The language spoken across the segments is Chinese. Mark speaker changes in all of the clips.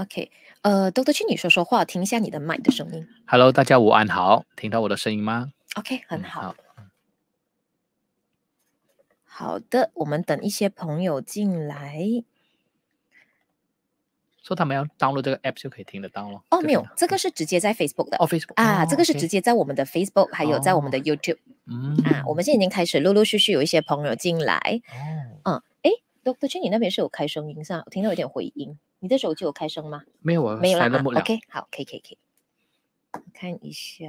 Speaker 1: OK，呃，多多请你说说话，听一下你的麦的声音。
Speaker 2: Hello，大家午安好，听到我的声音吗
Speaker 1: ？OK，很好。好的，我们等一些朋友进来，
Speaker 2: 说他们要登录这个 app 就可以听得到了。
Speaker 1: 哦，没有，这个是直接在 Facebook 的。哦，Facebook 啊，这个是直接在我们的 Facebook，还有在我们的 YouTube。
Speaker 2: 嗯啊，我
Speaker 1: 们现在已经开始陆陆续续有一些朋友进来。嗯，哎，h 多 n 你那边是有开声音是啊，我听到有点回音。你的手机有开声吗？没有啊，没有了。OK，好可可以，以，可以。看一下，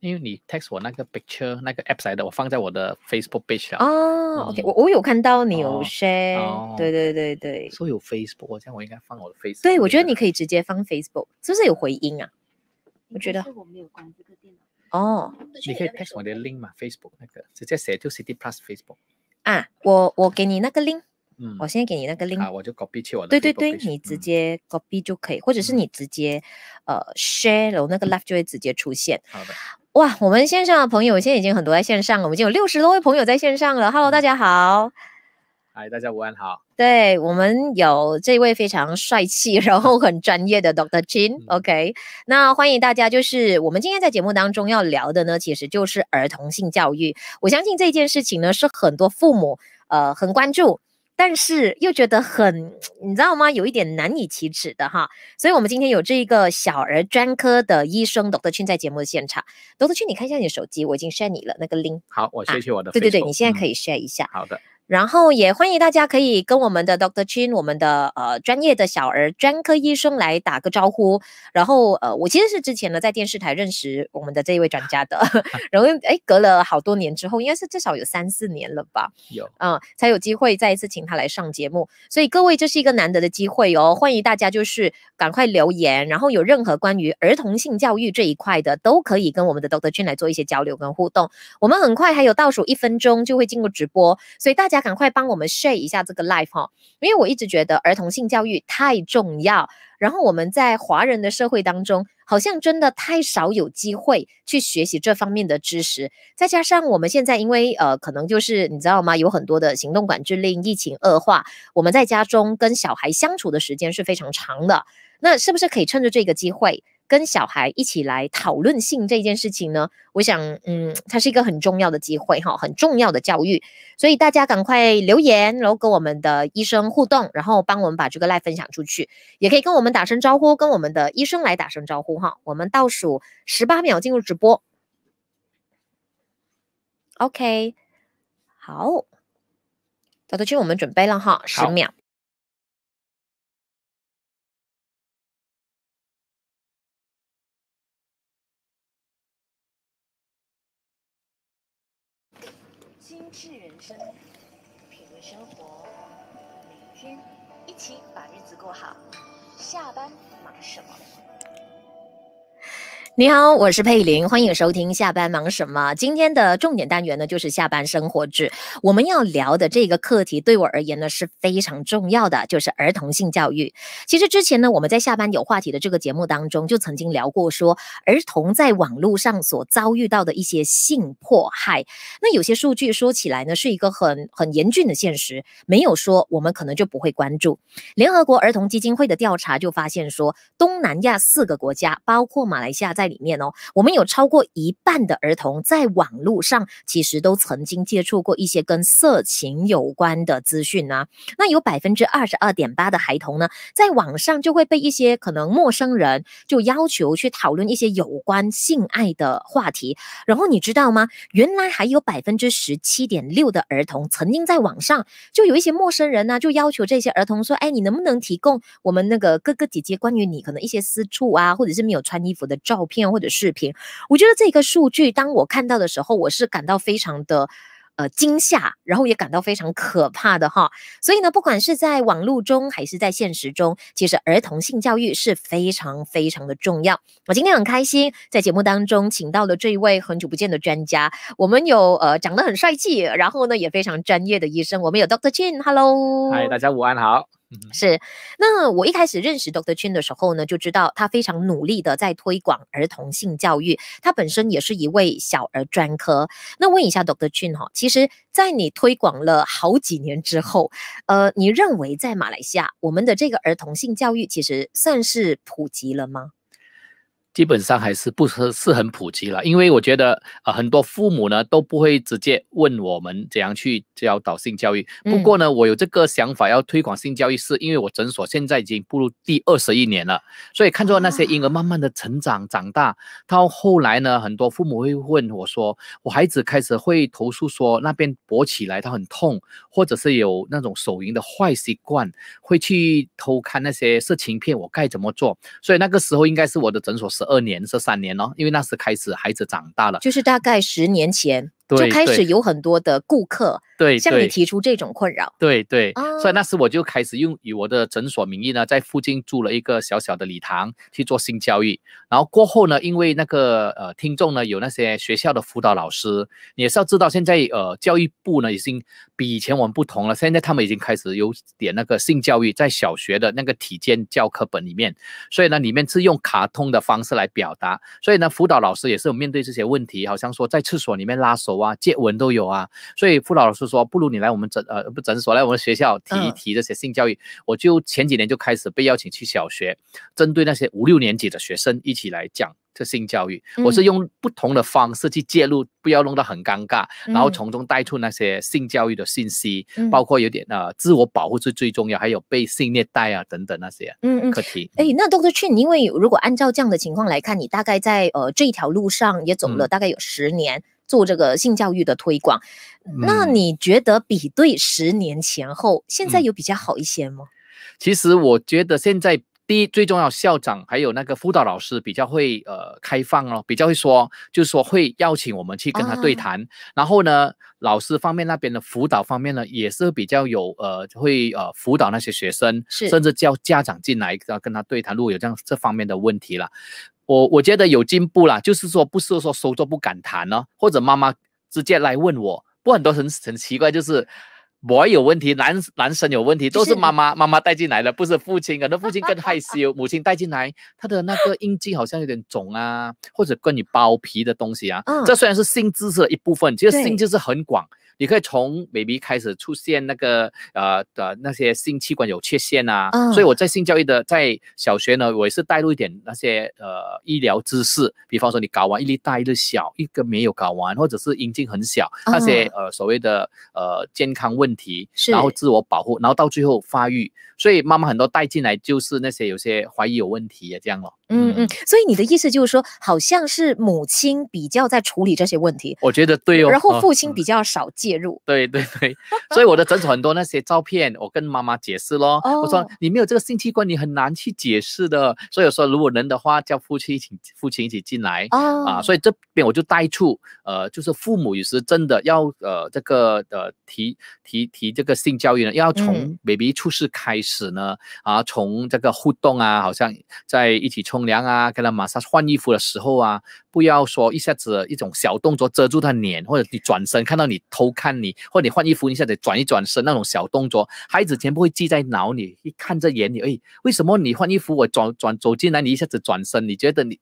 Speaker 2: 因为你 text 我那个 picture 那个 app 来的，我放在我的 Facebook page 上。哦
Speaker 1: ，OK，我我有看到你有 share，对对对对。以有 Facebook，这样我应该放我的 Facebook。对，我觉得你可以直接放 Facebook，是不是有回音啊？我觉得我没有关这个电
Speaker 2: 脑。哦，你可以 text 我的 link 嘛 f a c e b o o k 那个直接写就 city plus Facebook。啊，
Speaker 1: 我我给你那个 link。嗯，我先给你那个 link，
Speaker 2: 我就 copy 我的。对对对，你直
Speaker 1: 接 copy 就可以，或者是你直接呃 share，然后那个 l i f e 就会直接出现。好的。哇，我们线上的朋友现在已经很多在线上了，我们已经有六十多位朋友在线上了。Hello，大家好。
Speaker 2: 嗨，大家午安好。
Speaker 1: 对我们有这位非常帅气，然后 很专业的 Doctor h i n o k 那欢迎大家，就是我们今天在节目当中要聊的呢，其实就是儿童性教育。我相信这件事情呢，是很多父母呃很关注。但是又觉得很，你知道吗？有一点难以启齿的哈。所以我们今天有这一个小儿专科的医生董德群在节目的现场。董德群，你看一下你的手机，我已经 share 你了那个 link。
Speaker 2: 好，我 share 我的。对对对，你
Speaker 1: 现在可以 share 一下。好的。然后也欢迎大家可以跟我们的 Dr. Chin，我们的呃专业的小儿专科医生来打个招呼。然后呃，我其实是之前呢在电视台认识我们的这一位专家的，然后哎，隔了好多年之后，应该是至少有三四年了吧，有，嗯，才有机会再一次请他来上节目。所以各位这是一个难得的机会哦，欢迎大家就是赶快留言，然后有任何关于儿童性教育这一块的，都可以跟我们的 Dr. Chin 来做一些交流跟互动。我们很快还有倒数一分钟就会进入直播，所以大家。赶快帮我们 share 一下这个 life 哈，因为我一直觉得儿童性教育太重要，然后我们在华人的社会当中，好像真的太少有机会去学习这方面的知识。再加上我们现在因为呃，可能就是你知道吗，有很多的行动管制令，疫情恶化，我们在家中跟小孩相处的时间是非常长的。那是不是可以趁着这个机会？跟小孩一起来讨论性这件事情呢，我想，嗯，它是一个很重要的机会哈，很重要的教育。所以大家赶快留言，然后跟我们的医生互动，然后帮我们把这个赖分享出去，也可以跟我们打声招呼，跟我们的医生来打声招呼哈。我们倒数十八秒进入直播，OK，好，好都去我们准备了哈，十秒。是人生，品味生活，每天一起把日子过好。下班忙什么？你好，我是佩玲，欢迎收听《下班忙什么》。今天的重点单元呢，就是下班生活制。我们要聊的这个课题，对我而言呢是非常重要的，就是儿童性教育。其实之前呢，我们在《下班有话题》的这个节目当中，就曾经聊过，说儿童在网络上所遭遇到的一些性迫害。那有些数据说起来呢，是一个很很严峻的现实，没有说我们可能就不会关注。联合国儿童基金会的调查就发现说，东南亚四个国家，包括马来西亚在里面哦，我们有超过一半的儿童在网络上，其实都曾经接触过一些跟色情有关的资讯啊。那有百分之二十二点八的孩童呢，在网上就会被一些可能陌生人就要求去讨论一些有关性爱的话题。然后你知道吗？原来还有百分之十七点六的儿童曾经在网上就有一些陌生人呢，就要求这些儿童说：“哎，你能不能提供我们那个哥哥姐姐关于你可能一些私处啊，或者是没有穿衣服的照片？”片或者视频，我觉得这个数据，当我看到的时候，我是感到非常的呃惊吓，然后也感到非常可怕的哈。所以呢，不管是在网络中还是在现实中，其实儿童性教育是非常非常的重要。我今天很开心，在节目当中请到了这一位很久不见的专家，我们有呃长得很帅气，然后呢也非常专业的医生，我们有 Doctor Jin，Hello，嗨，大
Speaker 2: 家午安好。是，
Speaker 1: 那我一开始认识 Doctor Chin 的时候呢，就知道他非常努力的在推广儿童性教育。他本身也是一位小儿专科。那问一下 Doctor Chin 哈，其实，在你推广了好几年之后，呃，你认为在马来西亚，我们的这个儿童性教育其实算是普及了吗？
Speaker 2: 基本上还是不是是很普及了，因为我觉得啊，很多父母呢都不会直接问我们怎样去教导性教育。不过呢，我有这个想法要推广性教育，是因为我诊所现在已经步入第二十一年了，所以看着那些婴儿慢慢的成长长大，到后来呢，很多父母会问我说，我孩子开始会投诉说那边勃起来他很痛，或者是有那种手淫的坏习惯，会去偷看那些色情片，我该怎么做？所以那个时候应该是我的诊所。十二年、十三年哦，因为那时开始孩子长大了，就
Speaker 1: 是大概十年前。就开始有很多的顾客对向你提出这种困扰，
Speaker 2: 对对，所以那时我就开始用以我的诊所名义呢，在附近租了一个小小的礼堂去做性教育。然后过后呢，因为那个呃听众呢有那些学校的辅导老师，你也是要知道现在呃教育部呢已经比以前我们不同了，现在他们已经开始有点那个性教育在小学的那个体健教科本里面，所以呢里面是用卡通的方式来表达，所以呢辅导老师也是有面对这些问题，好像说在厕所里面拉手。哇，借文都有啊！所以付老师说，不如你来我们诊呃不诊所，来我们学校提一提这些性教育。我就前几年就开始被邀请去小学，针对那些五六年级的学生一起来讲这性教育。我是用不同的方式去介入，不要弄得很尴尬，然后从中带出那些性教育的信息，包括有点啊自我保护是最重要，还有被性虐待啊等等那些嗯嗯课题。
Speaker 1: 哎，那都是去，因为如果按照这样的情况来看，你大概在呃这一条路上也走了大概有十年。做这个性教育的推广，那你觉得比对十年前后，现在有比较好一些吗？
Speaker 2: 其实我觉得现在第一最重要，校长还有那个辅导老师比较会呃开放哦，比较会说，就是说会邀请我们去跟他对谈。然后呢，老师方面那边的辅导方面呢，也是比较有呃会呃辅导那些学生，甚至叫家长进来要跟他对谈，如果有这样这方面的问题了。我我觉得有进步啦，就是说不是说收着不敢谈哦，或者妈妈直接来问我。不过很多很很奇怪，就是 Boy 有问题，男男生有问题，都是妈妈妈妈带进来的，不是父亲可能父亲更害羞。母亲带进来，他的那个印记好像有点肿啊，或者跟你包皮的东西啊。嗯，这虽然是性知识的一部分，其实性知识很广。你可以从 baby 开始出现那个呃的那些性器官有缺陷啊，所以我在性教育的在小学呢，我也是带入一点那些呃医疗知识，比方说你搞完一粒大一粒小，一根没有搞完，或者是阴茎很小，那些呃所谓的呃健康问题，然后自我保护，然后到最后发育，所以妈妈很多带进来就是那些有些怀疑有问题的这样咯。
Speaker 1: 嗯嗯，所以你的意思就是说，好像是母亲比较在处理这些问题，
Speaker 2: 我觉得对哦。然后父
Speaker 1: 亲比较少见。介入，
Speaker 2: 对 对对，所以我的诊所很多那些照片，我跟妈妈解释咯。我说你没有这个性器官，你很难去解释的。所以说，如果能的话，叫父亲一起，父亲一起进来啊。所以这边我就带出，呃，就是父母有时真的要呃这个呃提提提这个性教育呢，要从 baby 出世开始呢啊，从这个互动啊，好像在一起冲凉啊，跟他马上换衣服的时候啊，不要说一下子一种小动作遮住他脸，或者你转身看到你偷。看你，或你换衣服，一下子转一转身，那种小动作，孩子全部会记在脑里，一看在眼里。哎，为什么你换衣服，我转转走进来，你一下子转身？你觉得你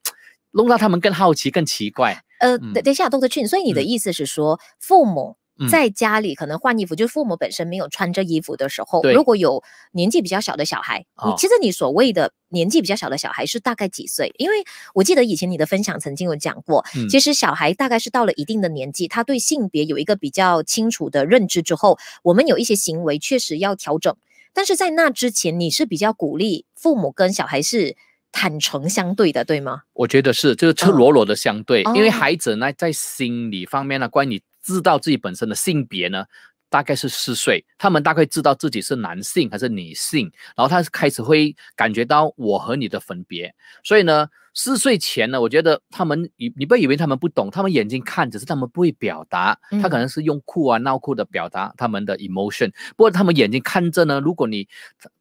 Speaker 2: 弄到他们更好奇，更奇怪。
Speaker 1: 呃，等一下都是去，所以你的意思是说，父母。在家里可能换衣服，就是父母本身没有穿着衣服的时候。如果有年纪比较小的小孩，你其实你所谓的年纪比较小的小孩是大概几岁？因为我记得以前你的分享曾经有讲过，其实小孩大概是到了一定的年纪，他对性别有一个比较清楚的认知之后，我们有一些行为确实要调整。但是在那之前，你是比较鼓励父母跟小孩是坦诚相对的，对吗？
Speaker 2: 我觉得是，就是赤裸裸的相对，因为孩子呢，在心理方面呢，关于。知道自己本身的性别呢，大概是四岁，他们大概知道自己是男性还是女性，然后他开始会感觉到我和你的分别。所以呢，四岁前呢，我觉得他们你你不要以为他们不懂，他们眼睛看只是他们不会表达，他可能是用哭啊闹哭的表达他们的 emotion。不过他们眼睛看着呢，如果你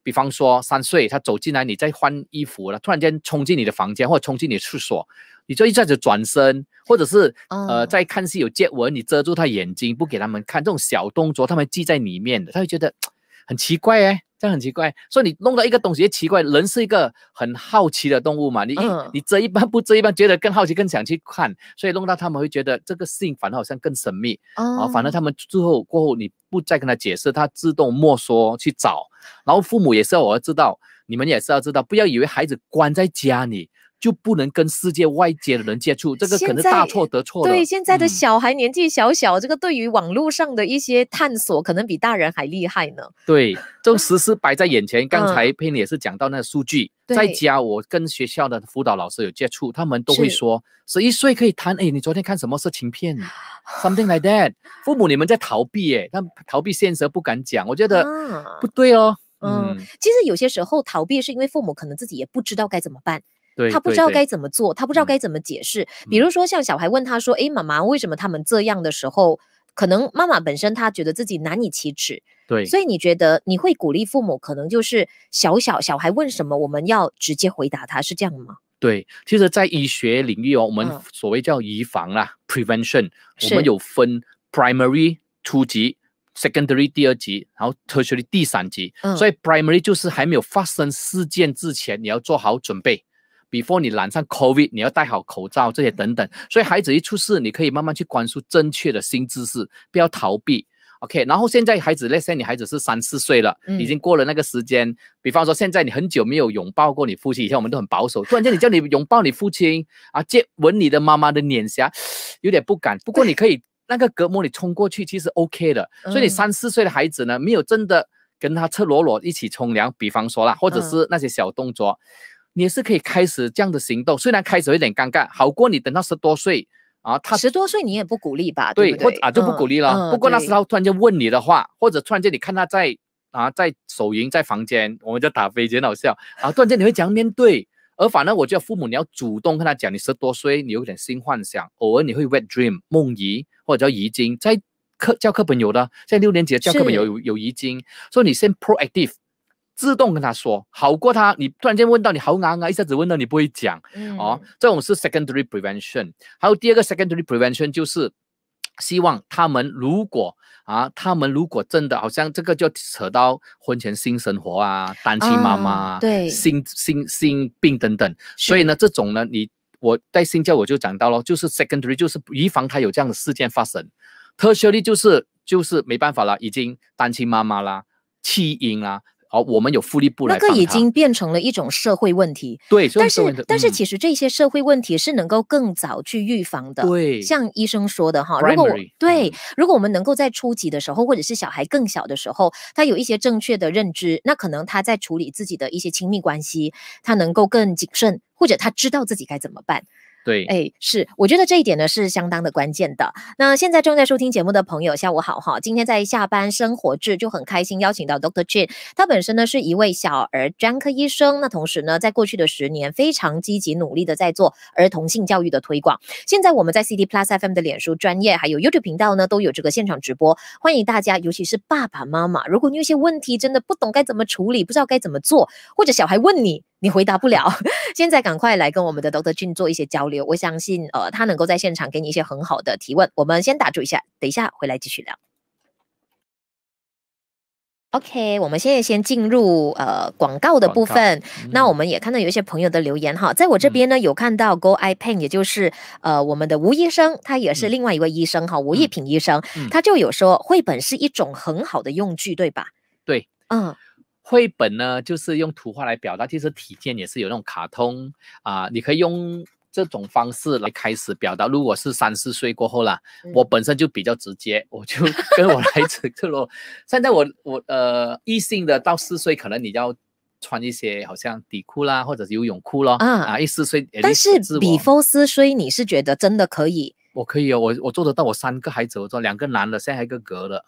Speaker 2: 比方说三岁，他走进来你在换衣服了，突然间冲进你的房间或者冲进你厕所。你就一下子转身，或者是呃，在看戏有接吻，你遮住他眼睛不给他们看，这种小动作他们记在里面的，他会觉得很奇怪哎，这样很奇怪。所以你弄到一个东西也奇怪，人是一个很好奇的动物嘛，你你遮一半不遮一半，觉得更好奇更想去看，所以弄到他们会觉得这个信反而好像更神秘啊，反正他们之后过后你不再跟他解释，他自动默说去找。然后父母也是要知道，你们也是要知道，不要以为孩子关在家里。就不能跟世界外界的人接触，这个可能大错得错。对，现在的小
Speaker 1: 孩年纪小小，这个对于网络上的一些探索，可能比大人还厉害呢。
Speaker 2: 对，这事实摆在眼前。刚才佩妮也是讲到那数据，在家我跟学校的辅导老师有接触，他们都会说十一岁可以谈。哎，你昨天看什么色情片？Something like that。父母你们在逃避，哎，他逃避现实不敢讲，我觉得
Speaker 1: 不对哦。嗯，其实有些时候逃避是因为父母可能自己也不知道该怎么办。他不知道该怎么做，他不知道该怎么解释。比如说，像小孩问他说：“哎，妈妈，为什么他们这样的时候？”可能妈妈本身她觉得自己难以启齿。对。所以你觉得你会鼓励父母，可能就是小小小孩问什么，我们要直接回答他，是这样吗？
Speaker 2: 对，其实，在医学领域哦，我们所谓叫预防啦 （prevention），我们有分 primary 初级、secondary 第二级，然后 tertiary 第三级。嗯。所以 primary 就是还没有发生事件之前，你要做好准备。before 你染上 COVID，你要戴好口罩这些等等，所以孩子一出事，你可以慢慢去灌输正确的新知识，不要逃避。OK，然后现在孩子那些女孩子是三四岁了，已经过了那个时间。比方说现在你很久没有拥抱过你父亲，以前我们都很保守，突然间你叫你拥抱你父亲啊，接吻你的妈妈的脸颊，有点不敢。不过你可以那个隔膜你冲过去，其实 OK 的。所以你三四岁的孩子呢，没有真的跟他赤裸裸一起冲凉，比方说啦，或者是那些小动作。你也是可以开始这样的行动，虽然开始有点尴尬，好过你等到十多岁啊。他十多岁你也不鼓励吧？对，啊就不鼓励了。不过那时候突然间问你的话，或者突然间你看他在啊在手淫在房间，我们就打飞机很好笑啊！突然间你会怎样面对？而反而我觉得父母你要主动跟他讲，你十多岁你有点新幻想，偶尔你会 wet dream 梦遗或者叫遗精，在课教课本有的，在六年级教课本有有遗精，所以你先 proactive。自动跟他说好过他，你突然间问到你好难啊！一下子问到你不会讲哦，这种是 secondary prevention。还有第二个 secondary prevention 就是希望他们如果啊，他们如果真的好像这个就扯到婚前性生活啊，单亲妈妈对性性性病等等，所以呢，这种呢，你我在新教我就讲到咯，就是 secondary 就是预防他有这样的事件发生，tertiary 就是就是没办法了，已经单亲妈妈啦，弃婴啦。好，我们有复利部来那个已经
Speaker 1: 变成了一种社会问题。
Speaker 2: 对，但是但是其
Speaker 1: 实这些社会问题是能够更早去预防的。对，像医生说的哈，如果我对，如果我们能够在初级的时候，或者是小孩更小的时候，他有一些正确的认知，那可能他在处理自己的一些亲密关系，他能够更谨慎，或者他知道自己该怎么办。对，哎，是，我觉得这一点呢是相当的关键的。那现在正在收听节目的朋友，下午好哈！今天在下班生活志就很开心，邀请到 Doctor c h i n 他本身呢是一位小儿专科医生，那同时呢，在过去的十年非常积极努力的在做儿童性教育的推广。现在我们在 c d Plus FM 的脸书专业还有 YouTube 频道呢都有这个现场直播，欢迎大家，尤其是爸爸妈妈，如果你有些问题真的不懂该怎么处理，不知道该怎么做，或者小孩问你。你回答不了，现在赶快来跟我们的 Doctor Jun 做一些交流。我相信，呃，他能够在现场给你一些很好的提问。我们先打住一下，等一下回来继续聊。OK，我们现在先进入呃广告的部分。那我们也看到有一些朋友的留言哈，在我这边呢有看到 Go iPad，也就是呃我们的吴医生，他也是另外一位医生哈，吴一平医生，他就有说绘本是一种很好的用具，对
Speaker 2: 吧？对，嗯。绘本呢，就是用图画来表达，其实体现也是有那种卡通啊，你可以用这种方式来开始表达。如果是三四岁过后啦，我本身就比较直接，我就 跟我孩子咯。现在我我呃异性的到四岁，可能你要穿一些好像底裤啦或者是游泳裤咯啊。啊，一四岁，但是比四岁你是觉
Speaker 1: 得真的可以？
Speaker 2: 我可以哦，我我做得到。我三个孩子，我做两个男的，现在一个格的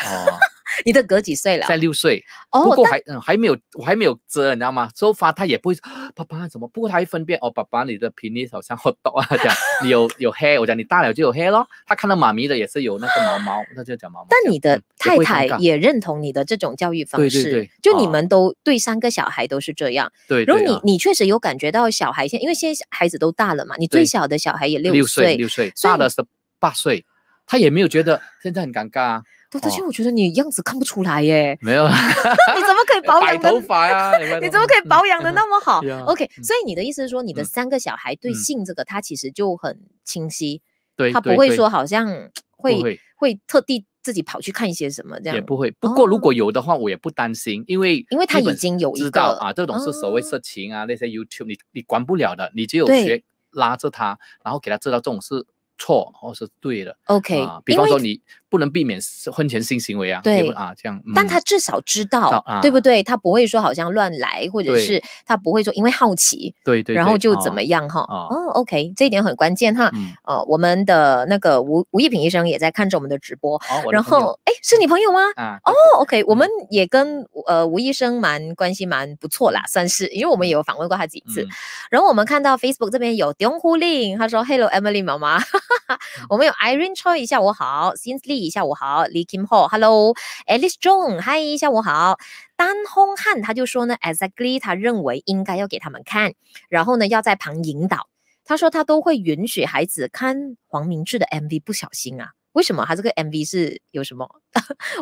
Speaker 2: 哦。你的隔几岁了？在六岁，不过还嗯还没有，我还没有遮，你知道吗？far 他也不会，爸爸怎么？不过他会分辨哦，爸爸你的皮膚好像好毒啊，讲 有有黑，我讲你大了就有黑咯。他看到妈咪的也是有那个毛毛，那就讲毛毛。
Speaker 1: 但你的太太也认同你的这种教育方式，就你们都对三个小孩都是这样。对，然后你你确实有感觉到小孩现，因为现在孩子都大了嘛，你最小的小孩也六岁，六岁
Speaker 2: 大了十八岁，他也没有觉得现在很尴尬啊。多，而且我觉得你样子看不出来耶，没有啊？你怎么可以保养的？头发呀？你怎么可以保养的那么好？OK，
Speaker 1: 所以你的意思是说，你的三个小孩对性这个他其实就很清晰，
Speaker 2: 对，他不会说好
Speaker 1: 像会会特地自己跑去看一些什么这样。也不
Speaker 2: 会。不过如果有的话，我也不担心，因为因为他已经有知道啊，这种是所谓色情啊，那些 YouTube 你你管不了的，你只有学拉着他，然后给他知道这种是错或是对的。OK，比方说你。不能避免婚前性行为啊，对啊？这样，但他至少知道，对不对？
Speaker 1: 他不会说好像乱来，或者是他不会说因为好奇，
Speaker 2: 对对，然后就怎么样
Speaker 1: 哈？哦，OK，这一点很关键哈。呃，我们的那个吴吴一平医生也在看着我们的直播，然后哎，是你朋友吗？啊，哦，OK，我们也跟呃吴医生蛮关系蛮不错啦，算是，因为我们也有访问过他几次。然后我们看到 Facebook 这边有丁护令，他说 Hello Emily 妈妈，我们有 Irene Choi 下午好 s i n c e l e e 下午好，Lee Kim Ho，Hello，Alice Jong，嗨，下午好丹 a 汉 Hong 他就说呢，Exactly，他认为应该要给他们看，然后呢要在旁引导。他说他都会允许孩子看黄明志的 MV，不小心啊，为什么？他这个 MV 是有什么？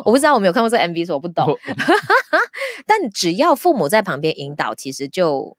Speaker 1: 我不知道，我没有看过这个 MV，所以我不懂。但只要父母在旁边引导，其实就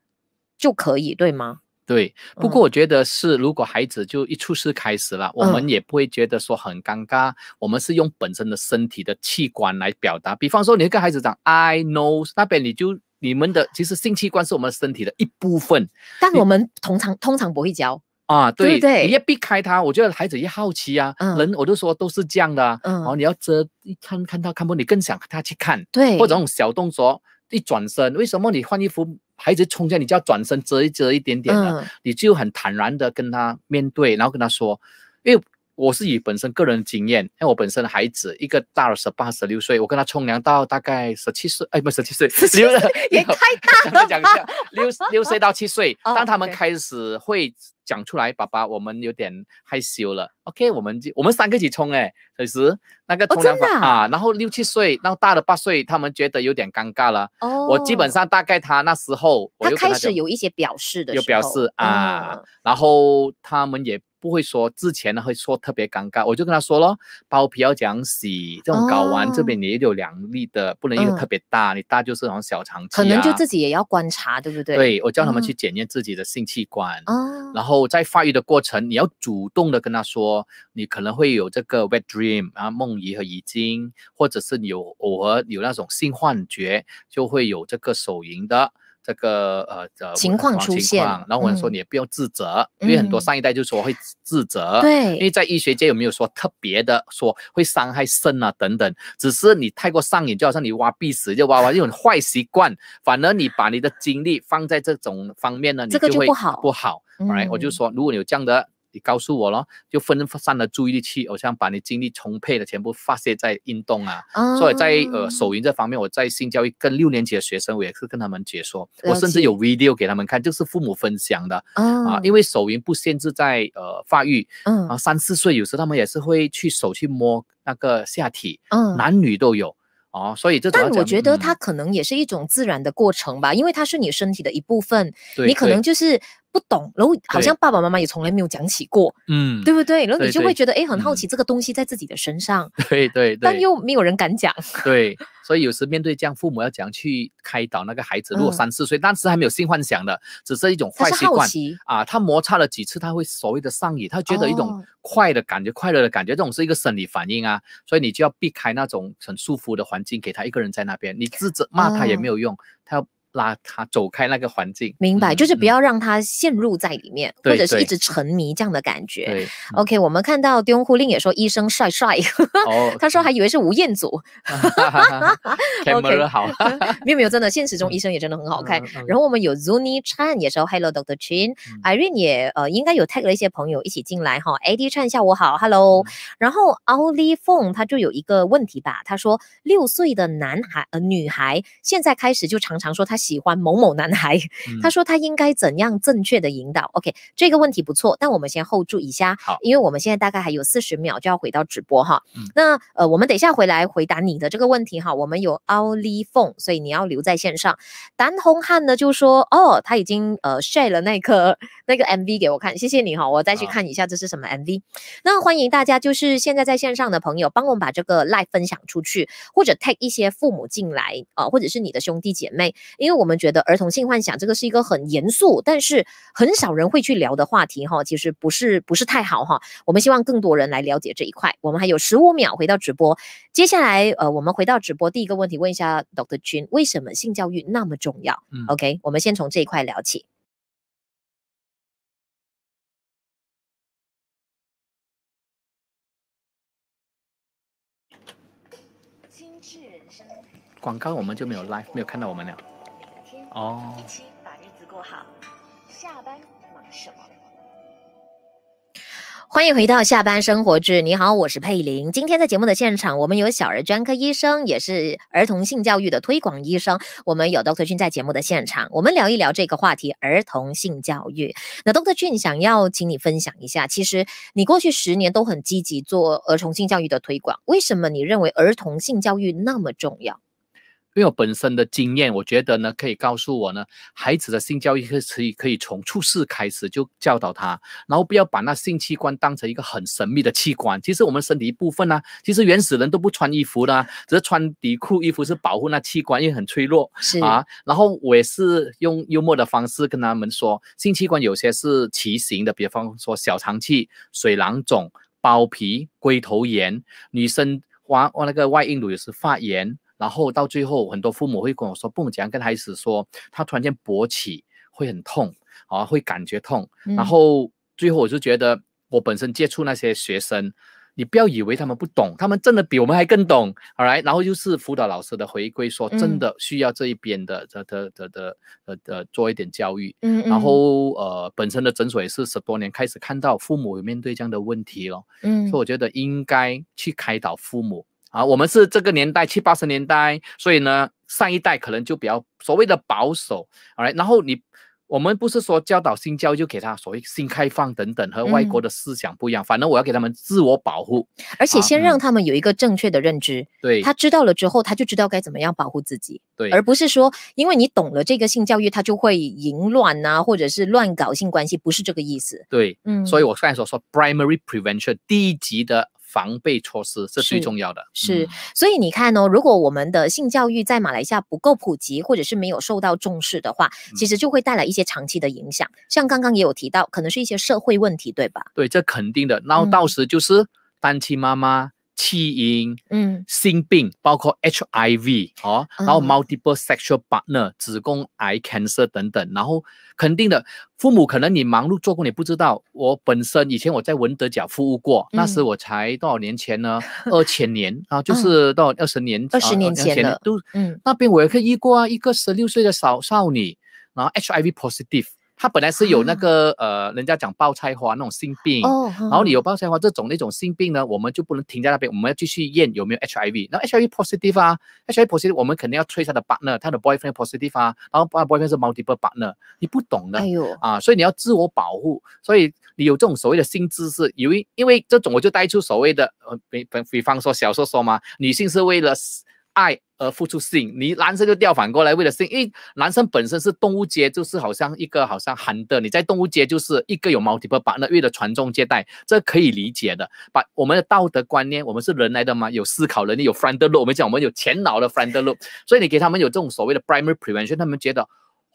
Speaker 1: 就可
Speaker 2: 以，对吗？对，不过我觉得是，如果孩子就一出事开始了，我们也不会觉得说很尴尬，我们是用本身的身体的器官来表达。比方说，你跟孩子讲，I know，那边你就你们的，其实性器官是我们身体的一部分。但我们通常通常不会教啊，对对，你要避开他。我觉得孩子越好奇啊，人我都说都是这样的啊。后你要遮，看看到看不你更想他去看，对，或者用小动作。一转身，为什么你换衣服，孩子冲进来，你就要转身遮一遮一点点的，你就很坦然的跟他面对，然后跟他说，因为。我是以本身个人经验，因为我本身的孩子一个大了十八十六岁，我跟他冲凉到大概十七岁，哎，不十七岁，六也太大，了讲一下，六六岁到七岁，当他们开始会讲出来，爸爸，我们有点害羞了。OK，我们就我们三个一起冲，哎，开始那个冲凉法啊，然后六七岁，然后大了八岁，他们觉得有点尴尬了。哦，我基本上大概他那时候，他开始有一些表示的，有表示啊，然后他们也。不会说，之前呢会说特别尴尬，我就跟他说咯，包皮要讲洗，这种睾丸这边也有两粒的，不能有特别大，你大就是那种小肠可能就自己
Speaker 1: 也要观察，对不对？对，
Speaker 2: 我叫他们去检验自己的性器官，然后在发育的过程，你要主动的跟他说，你可能会有这个 wet dream 啊，梦遗和遗精，或者是有偶尔有那种性幻觉，就会有这个手淫的。这个呃情况出现，然后我们说你也不用自责，因为很多上一代就说会自责，对，因为在医学界有没有说特别的说会伤害肾啊等等，只是你太过上瘾，就好像你挖鼻屎就挖挖这种坏习惯，反而你把你的精力放在这种方面呢，你就就不好不好，来我就说如果你有这样的。你告诉我咯，就分散的注意力去，好像把你精力充沛的全部发泄在运动啊。哦。所以在呃手淫这方面，我在性教育跟六年级的学生，我也是跟他们解说，我甚至有 video 给他们看，就是父母分享的。哦。啊，因为手淫不限制在呃发育，嗯，啊三四岁有时他们也是会去手去摸那个下体，嗯，男女都有，哦，所以这。但我觉得
Speaker 1: 它可能也是一种自然的过程吧，因为它是你身体的一部分，你可能就是。不懂，然后好像爸爸妈妈也从来没有讲起过，嗯，对不对？然后你就会觉得，哎，很好奇这个东西在自己的身上，
Speaker 2: 对对。但又
Speaker 1: 没有人敢讲，
Speaker 2: 对。所以有时面对这样，父母要讲去开导那个孩子，如果三四岁，当时还没有性幻想的，只是一种坏习惯啊。他摩擦了几次，他会所谓的上瘾，他觉得一种快的感觉，快乐的感觉，这种是一个生理反应啊。所以你就要避开那种很舒服的环境，给他一个人在那边，你指责骂他也没有用，他要。拉他走开那个环境，
Speaker 1: 明白，就是不要让他陷入在里面，或者是一直沉迷这样的感觉。对，OK，我们看到丢护令也说医生帅帅，他说还以为是吴彦祖。OK，好，没有没有真的现实中医生也真的很好看？然后我们有 Zuni Chan 也说 Hello Doctor Chin，Irene 也呃应该有 tag 了一些朋友一起进来哈，AD Chan 下午好 Hello，然后 o l i p h n t 他就有一个问题吧，他说六岁的男孩呃女孩现在开始就常常说他。喜欢某某男孩，他说他应该怎样正确的引导？OK，这个问题不错，但我们先 hold 住一下，好，因为我们现在大概还有四十秒就要回到直播哈。那呃，我们等一下回来回答你的这个问题哈。我们有奥利凤，所以你要留在线上。丹红汉呢就说哦，他已经呃晒了那颗 那个 MV 给我看，谢谢你哈，我再去看一下这是什么 MV。那欢迎大家就是现在在线上的朋友，帮我们把这个 live 分享出去，或者 take 一些父母进来啊，或者是你的兄弟姐妹，因为。我们觉得儿童性幻想这个是一个很严肃，但是很少人会去聊的话题哈。其实不是不是太好哈。我们希望更多人来了解这一块。我们还有十五秒回到直播。接下来呃，我们回到直播，第一个问题问一下 Dr. 君，u 为什么性教育那么重要？OK，我们先从这一块聊起。
Speaker 2: 广告我们就没有 live，没有看到我们了。哦。一七，
Speaker 1: 把日子过好。下班忙什么？欢迎回到《下班生活志》，你好，我是佩玲。今天在节目的现场，我们有小儿专科医生，也是儿童性教育的推广医生，我们有 Doctor j 在节目的现场，我们聊一聊这个话题——儿童性教育。那 Doctor j 想要请你分享一下，其实你过去十年都很积极做儿童性教育的推广，为什么你认为儿童性教育那么重要？
Speaker 2: 因为我本身的经验，我觉得呢，可以告诉我呢，孩子的性教育可以可以从出事开始就教导他，然后不要把那性器官当成一个很神秘的器官。其实我们身体一部分呢，其实原始人都不穿衣服的，只是穿底裤，衣服是保护那器官，因为很脆弱啊。然后我也是用幽默的方式跟他们说，性器官有些是畸形的，比方说小肠气、水囊肿、包皮、龟头炎，女生哇哦那个外阴乳也是发炎。然后到最后，很多父母会跟我说：“不能怎样跟孩子说，他突然间勃起会很痛，啊，会感觉痛。”然后最后我就觉得，我本身接触那些学生，你不要以为他们不懂，他们真的比我们还更懂，好来。然后就是辅导老师的回归说，真的需要这一边的的的的的的做一点教育。嗯嗯。然后呃，本身的诊所也是十多年开始看到父母有面对这样的问题了。嗯。所以我觉得应该去开导父母。啊，我们是这个年代七八十年代，所以呢，上一代可能就比较所谓的保守，哎，然后你我们不是说教导性教就给他所谓新开放等等和外国的思想不一样，反正我要给他们自我保护，而且先让他们有一个正确的认知，对他知
Speaker 1: 道了之后，他就知道该怎么样保
Speaker 2: 护自己，对，而不
Speaker 1: 是说因为你懂了这个性教育，他就会淫乱啊，或者是乱搞性关系，不是这个意思，
Speaker 2: 对，嗯，所以我刚才所说 primary prevention 低级的。防备措施是最重要的，是，
Speaker 1: 所以你看哦，如果我们的性教育在马来西亚不够普及，或者是没有受到重视的话，其实就会带来一些长期的影响。像刚刚也有提到，可能是一些社会问题，对吧？
Speaker 2: 对，这肯定的。然后到时就是单亲妈妈。弃婴，嗯，性病包括 HIV，哦，然后 multiple sexual partner，子宫癌、癌 r 等等，然后肯定的，父母可能你忙碌做工你不知道。我本身以前我在文德角服务过，那时我才多少年前呢？二千年啊，就是到二十年，二十年前了。都，嗯，那边我也可以遇过啊，一个十六岁的少少女，然后 HIV positive。他本来是有那个呃，人家讲爆菜花那种性病，然后你有爆菜花这种那种性病呢，我们就不能停在那边，我们要继续验有没有 HIV。那 HIV positive 啊，HIV positive，我们肯定要 trace 他的 partner，他的 boyfriend positive 啊，然后 boyfriend 是 multiple partner，你不懂的，哎呦啊，所以你要自我保护，所以你有这种所谓的性知识，因为因为这种我就带出所谓的呃比比比方说小说说嘛，女性是为了爱。而付出性，你男生就调反过来，为了性，因为男生本身是动物界，就是好像一个好像憨的，你在动物界就是一个有 multiple bar 的，为了传宗接代，这可以理解的。把我们的道德观念，我们是人来的嘛，有思考能力，有 friend l o o 我们讲我们有前脑的 friend l o o 所以你给他们有这种所谓的 primary prevention，他们觉得。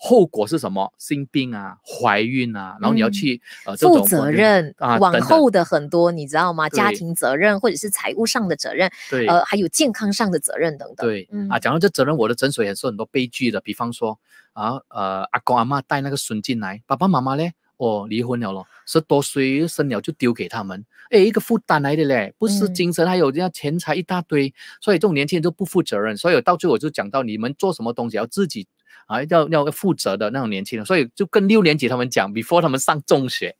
Speaker 2: 后果是什么？性病啊，怀孕啊，然后你要去呃，负责任啊，往后
Speaker 1: 的很多，你知道吗？家庭
Speaker 2: 责任或者是财务上的责任，对，呃，还有
Speaker 1: 健康上的责任等
Speaker 2: 等。对，啊，讲到这责任，我的诊所也是很多悲剧的。比方说啊，呃，阿公阿妈带那个孙进来，爸爸妈妈呢，哦，离婚了咯，十多岁生了就丢给他们，哎，一个负担来的嘞，不是精神，还有这样钱财一大堆，所以这种年轻人就不负责任。所以到最后就讲到你们做什么东西要自己。啊，要要负责的那种年轻人，所以就跟六年级他们讲，before 他们上中学。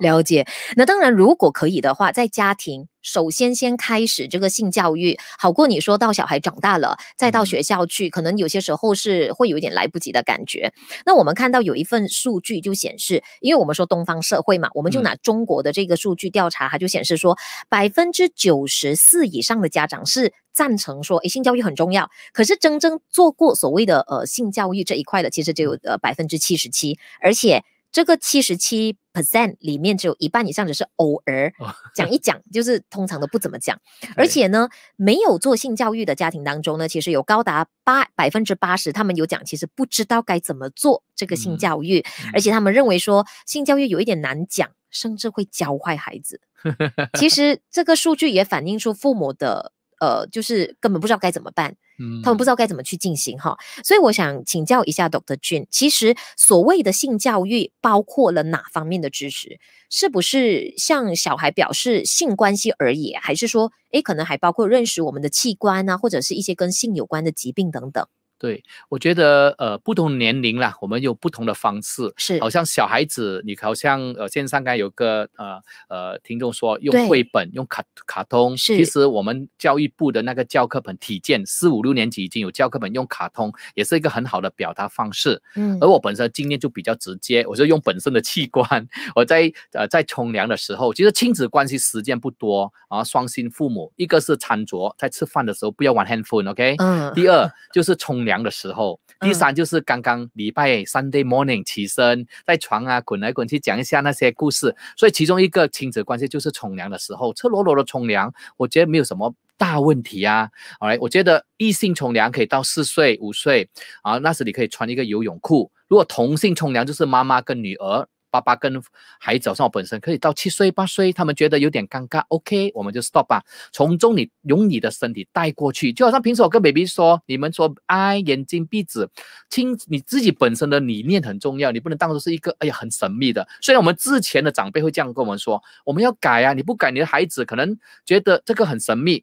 Speaker 1: 了解，那当然，如果可以的话，在家庭首先先开始这个性教育，好过你说到小孩长大了再到学校去，可能有些时候是会有一点来不及的感觉。那我们看到有一份数据就显示，因为我们说东方社会嘛，我们就拿中国的这个数据调查，它就显示说，百分之九十四以上的家长是赞成说，诶，性教育很重要。可是真正做过所谓的呃性教育这一块的，其实只有呃百分之七十七，而且。这个七十七 percent 里面只有一半以上只是偶尔讲一讲，就是通常都不怎么讲。而且呢，没有做性教育的家庭当中呢，其实有高达八百分之八十，他们有讲，其实不知道该怎么做这个性教育，而且他们认为说性教育有一点难讲，甚至会教坏孩子。其实这个数据也反映出父母的呃，就是根本不知道该怎么办。他们不知道该怎么去进行哈，所以我想请教一下 Dr. June，其实所谓的性教育包括了哪方面的知识？是不是向小孩表示性关系而已？还是说，诶，可能还包括认识我们的器官啊，或者是一些跟性有关的疾病等
Speaker 2: 等？对，我觉得呃，不同年龄啦，我们有不同的方式。是，好像小孩子，你好像呃，线上刚有个呃呃听众说用绘本、用卡卡通。是。其实我们教育部的那个教科本体建，四五六年级已经有教科本用卡通，也是一个很好的表达方式。嗯。而我本身经验就比较直接，我就用本身的器官。我在呃在冲凉的时候，其实亲子关系时间不多，啊，双薪父母，一个是餐桌在吃饭的时候不要玩 handphone，OK？嗯。第二就是冲凉。凉的时候，第三就是刚刚礼拜 Sunday morning 起身在床啊滚来滚去讲一下那些故事，所以其中一个亲子关系就是冲凉的时候，赤裸裸的冲凉，我觉得没有什么大问题啊。好嘞，我觉得异性冲凉可以到四岁五岁啊，那时你可以穿一个游泳裤。如果同性冲凉就是妈妈跟女儿。爸爸跟孩子早上，我本身可以到七岁八岁，他们觉得有点尴尬。OK，我们就 stop 吧。从中你用你的身体带过去，就好像平时我跟 baby 说，你们说，哎，眼睛闭着，亲，你自己本身的理念很重要，你不能当做是一个哎呀很神秘的。虽然我们之前的长辈会这样跟我们说，我们要改啊，你不改，你的孩子可能觉得这个很神秘，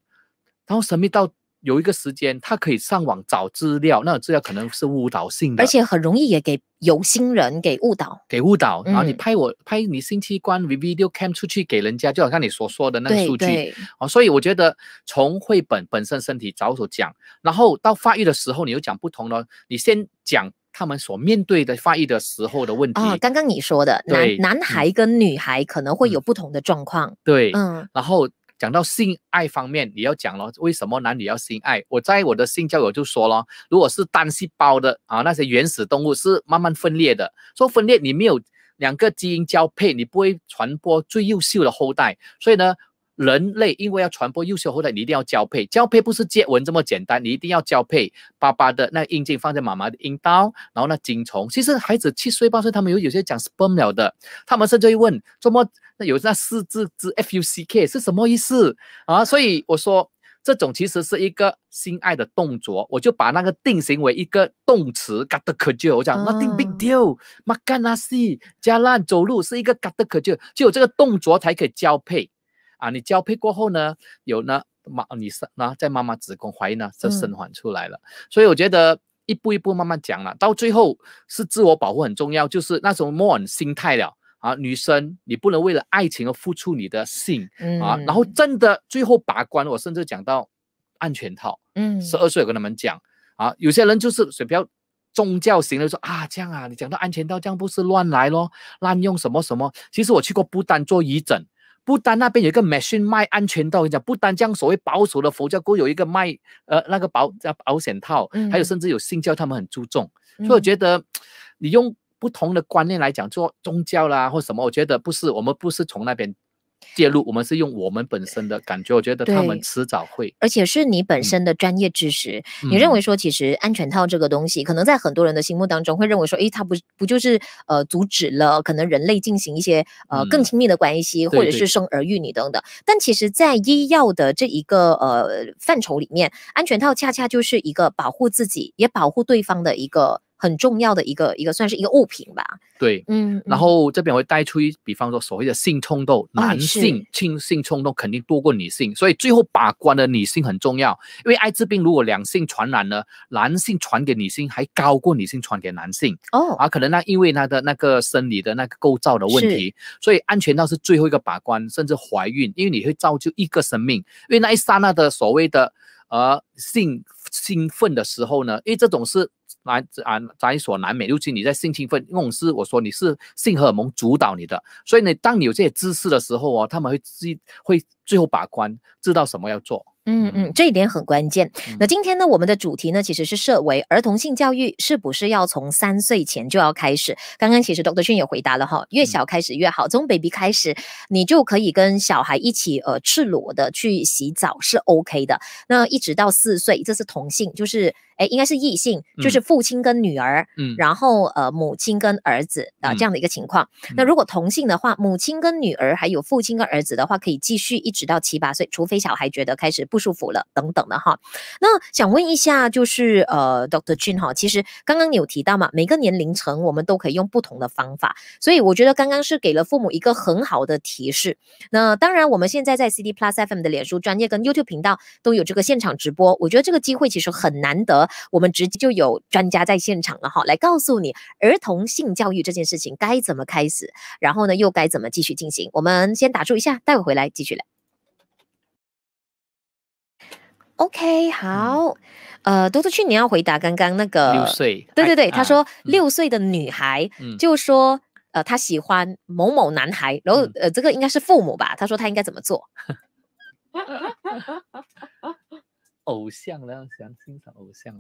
Speaker 2: 然后神秘到。有一个时间，他可以上网找资料，那资料可能是误导性的，而且很容易也给有心人给误导，给误导。然后你拍我拍你，星期关 video cam 出去给人家，就好像你所说的那个数据啊。所以我觉得从绘本本身身体着手讲，然后到发育的时候，你又讲不同了。你先讲他们所面对的发育的时候的问题啊。刚刚你
Speaker 1: 说的男男孩
Speaker 2: 跟女孩可能会有不同的状况，对，嗯，然后。讲到性爱方面，你要讲了，为什么男女要性爱？我在我的性教育就说了，如果是单细胞的啊，那些原始动物是慢慢分裂的，说分裂你没有两个基因交配，你不会传播最优秀的后代，所以呢。人类因为要传播优秀后代，你一定要交配。交配不是接吻这么简单，你一定要交配，爸爸的那阴茎放在妈妈的阴道，然后那精虫。其实孩子七岁八岁，他们有有些讲 sperm 了的，他们甚至会问：，怎么？那有那四字之 f u c k 是什么意思啊？所以我说，这种其实是一个心爱的动作，我就把那个定型为一个动词。g o 可 c u 我讲 nothing big deal。妈干那事，加烂走路是一个 g o 可 c o u 就有这个动作才可以交配。啊，你交配过后呢，有呢妈，你生那在妈妈子宫怀孕呢，就生还出来了。所以我觉得一步一步慢慢讲了，到最后是自我保护很重要，就是那种 m o e 心态了啊。女生你不能为了爱情而付出你的性啊。然后真的最后把关，我甚至讲到安全套。嗯，十二岁跟他们讲啊，有些人就是水漂。比较宗教型的，说啊这样啊，你讲到安全套这样不是乱来咯，滥用什么什么。其实我去过不丹做义诊。不丹那边有一个 machine 卖安全套，人家不丹这样所谓保守的佛教国有一个卖呃那个保叫保险套，还有甚至有性教他们很注重，所以我觉得你用不同的观念来讲做宗教啦或什么，我觉得不是我们不是从那边。介入，我们是用我们本身的感觉，我觉得他们迟早会，
Speaker 1: 而且是你本身的专业知识。你认为说，其实安全套这个东西，可能在很多人的心目当中会认为说，诶，它不不就是呃阻止了可能人类进行一些呃更亲密的关系，或者是生儿育女等等。但其实，在医药的这一个呃范畴里面，安全套恰恰就是一个保护自己也保护对方的一个。很重要的一个一个算是一个物品吧，
Speaker 2: 对，嗯，然后这边会带出一，比方说所谓的性冲动，男性性性冲动肯定多过女性，所以最后把关的女性很重要，因为艾滋病如果两性传染呢，男性传给女性还高过女性传给男性，哦，啊，可能那因为他的那个生理的那个构造的问题，所以安全套是最后一个把关，甚至怀孕，因为你会造就一个生命，因为那一刹那的所谓的呃性兴奋的时候呢，因为这种是。难难在所难免。尤其你在性侵犯那种是我说你是性荷尔蒙主导你的，所以呢，当你有这些知识的时候哦，他们会自会最后把关，知道什么要做。
Speaker 1: 嗯嗯，这一点很关键。那今天呢，我们的主题呢，其实是设为儿童性教育是不是要从三岁前就要开始？刚刚其实董德训也回答了哈，越小开始越好，从 baby 开始，你就可以跟小孩一起呃赤裸的去洗澡是 OK 的。那一直到四岁，这是同性，就是。哎，应该是异性，就是父亲跟女儿，嗯，然后呃母亲跟儿子啊这样的一个情况。那如果同性的话，母亲跟女儿还有父亲跟儿子的话，可以继续一直到七八岁，除非小孩觉得开始不舒服了等等的哈。那想问一下，就是呃，Dr. o c Jun 哈，其实刚刚你有提到嘛，每个年龄层我们都可以用不同的方法，所以我觉得刚刚是给了父母一个很好的提示。那当然，我们现在在 CD Plus FM 的脸书专业跟 YouTube 频道都有这个现场直播，我觉得这个机会其实很难得。我们直接就有专家在现场了哈，来告诉你儿童性教育这件事情该怎么开始，然后呢又该怎么继续进行。我们先打住一下，待会回来继续来。OK，好，呃，多多去你要回答刚刚那个六岁，对对对，他说六岁的女孩就说，呃，他喜欢某某男孩，然后呃，这个应该是父母吧？他说他应该怎么做？
Speaker 2: 偶像了，想欣赏偶像。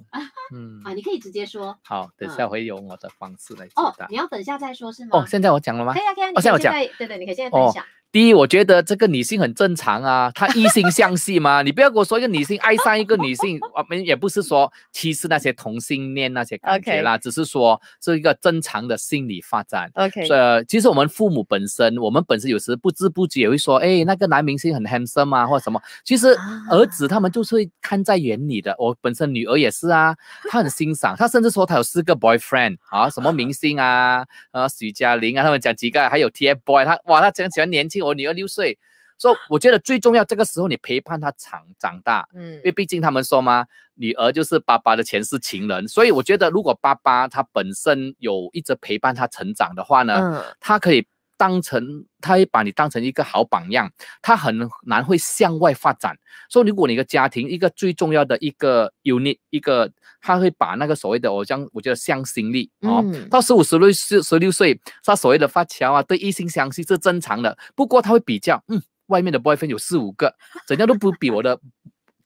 Speaker 1: 嗯啊，你可以直接说。
Speaker 2: 好，等下会用我的方式来哦，你要
Speaker 1: 等下再说是吗？哦，现在
Speaker 2: 我讲了吗？可啊，可以啊。你现在
Speaker 1: 对对，你可以现在等一下。
Speaker 2: 第一，我觉得这个女性很正常啊，她一心向戏嘛。你不要跟我说一个女性爱上一个女性，我们也不是说歧视那些同性恋那些感觉啦，只是说是一个正常的心理发展。OK，呃，其实我们父母本身，我们本身有时不知不觉也会说，哎，那个男明星很 handsome 啊，或者什么。其实儿子他们就是会看在眼里的，我本身女儿也是啊，她很欣赏，她甚至说她有四个 boyfriend 啊，什么明星啊，呃，许佳玲啊，他们讲几个，还有 TFBOY，他哇，他真喜欢年轻。我女儿六岁，所、以我觉得最重要，这个时候你陪伴她长长大，嗯，因为毕竟他们说嘛，女儿就是爸爸的前世情人，所以我觉得如果爸爸他本身有一直陪伴她成长的话呢，嗯，他可以。当成他会把你当成一个好榜样，他很难会向外发展。说如果你的家庭一个最重要的一个 unit 一个，他会把那个所谓的我将我觉得向心力哦。到十五十六十十六岁，他所谓的发桥啊，对异性相吸是正常的。不过他会比较，嗯，外面的 boyfriend 有四五个，怎样都不比我的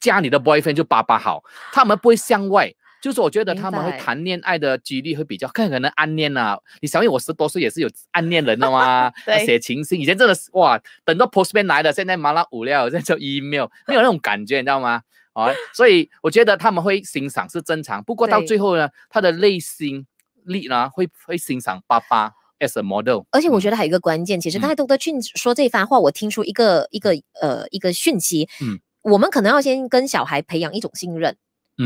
Speaker 2: 家里的 boyfriend 就爸爸好，他们不会向外。就是我觉得他们会谈恋爱的几率会比较更可能暗恋呐。你想想，我十多岁也是有暗恋人的嘛，写情信，以前真的是哇，等到 post m a n 来了，现在麻辣料，现在叫 email，没有那种感觉，你知道吗？啊，所以我觉得他们会欣赏是正常，不过到最后呢，他的内心力呢会会欣赏爸爸 as a model。
Speaker 1: 而且我觉得还有一个关键，其实刚才都俊说这番话，我听出一个一个呃一个讯息，嗯，我们可能要先跟小孩培养一种信任。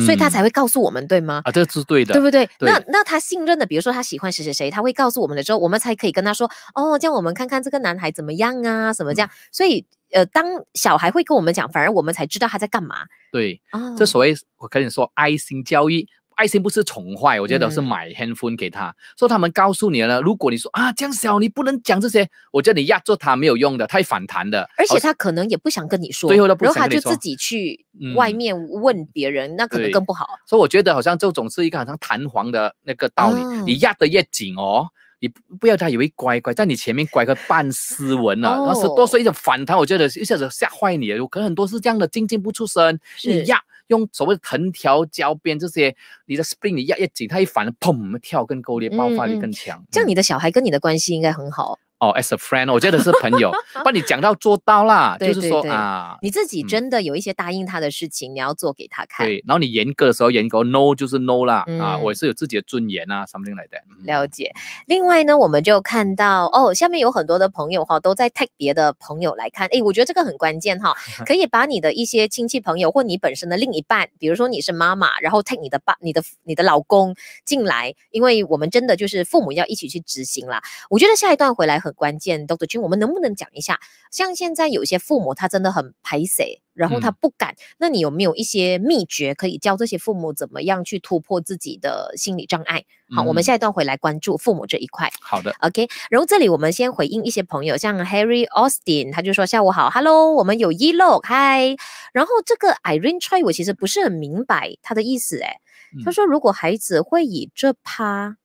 Speaker 1: 所以他才会告诉我们，对吗？啊，
Speaker 2: 这是对的，对不对？那
Speaker 1: 那他信任的，比如说他喜欢谁谁谁，他会告诉我们的之后，我们才可以跟他说，哦，这样我们看看这个男孩怎么样啊，什么这样。所以，呃，当小孩会跟我们
Speaker 2: 讲，反而我们才知道他在干嘛。对啊，这所谓我跟你说，爱心教育。爱心不是宠坏，我觉得是买 handphone 给他说。他们告诉你了，如果你说啊江小，你不能讲这些，我叫你压住他没有用的，太反弹的。而且他可能
Speaker 1: 也不想跟你说，然后他就自己去外面问别人，那可能更不好。
Speaker 2: 所以我觉得好像这种是一个好像弹簧的那个道理，你压的越紧哦，你不要他以为乖乖在你前面乖乖半斯文了，那是多是一种反弹。我觉得一下子吓坏你，有可能很多是这样的，静静不出声，你压。用所谓的藤条、胶边这些，你的 spring 你压一紧，它一反砰跳跟勾连，爆发力更强。
Speaker 1: 这样你的小孩跟你的关系应该很
Speaker 2: 好。哦，as a friend，我觉得是朋友，帮你讲到做到啦，就是说啊，你
Speaker 1: 自己真的有一些答应他的事情，你要做给他看。
Speaker 2: 对，然后你严格的时候，严格 no 就是 no 啦，啊，我是有自己的尊严啊，something like that。
Speaker 1: 了解。另外呢，我们就看到哦，下面有很多的朋友哈，都在 take 别的朋友来看，哎，我觉得这个很关键哈，可以把你的一些亲戚朋友或你本身的另一半，比如说你是妈妈，然后 take 你的爸、你的、你的老公进来，因为我们真的就是父母要一起去执行啦。我觉得下一段回来和。关键，豆子君，我们能不能讲一下？像现在有些父母，他真的很排斥，然后他不敢。那你有没有一些秘诀可以教这些父母怎么样去突破自己的心理障碍？好，我们下一段回来关注父母这一块。好的，OK。然后这里我们先回应一些朋友，像 Harry Austin，他就说下午好，Hello，我们有遗漏，嗨。然后这个 Irene Choi，我其实不是很明白他的意思，哎，他说如果孩子会以这趴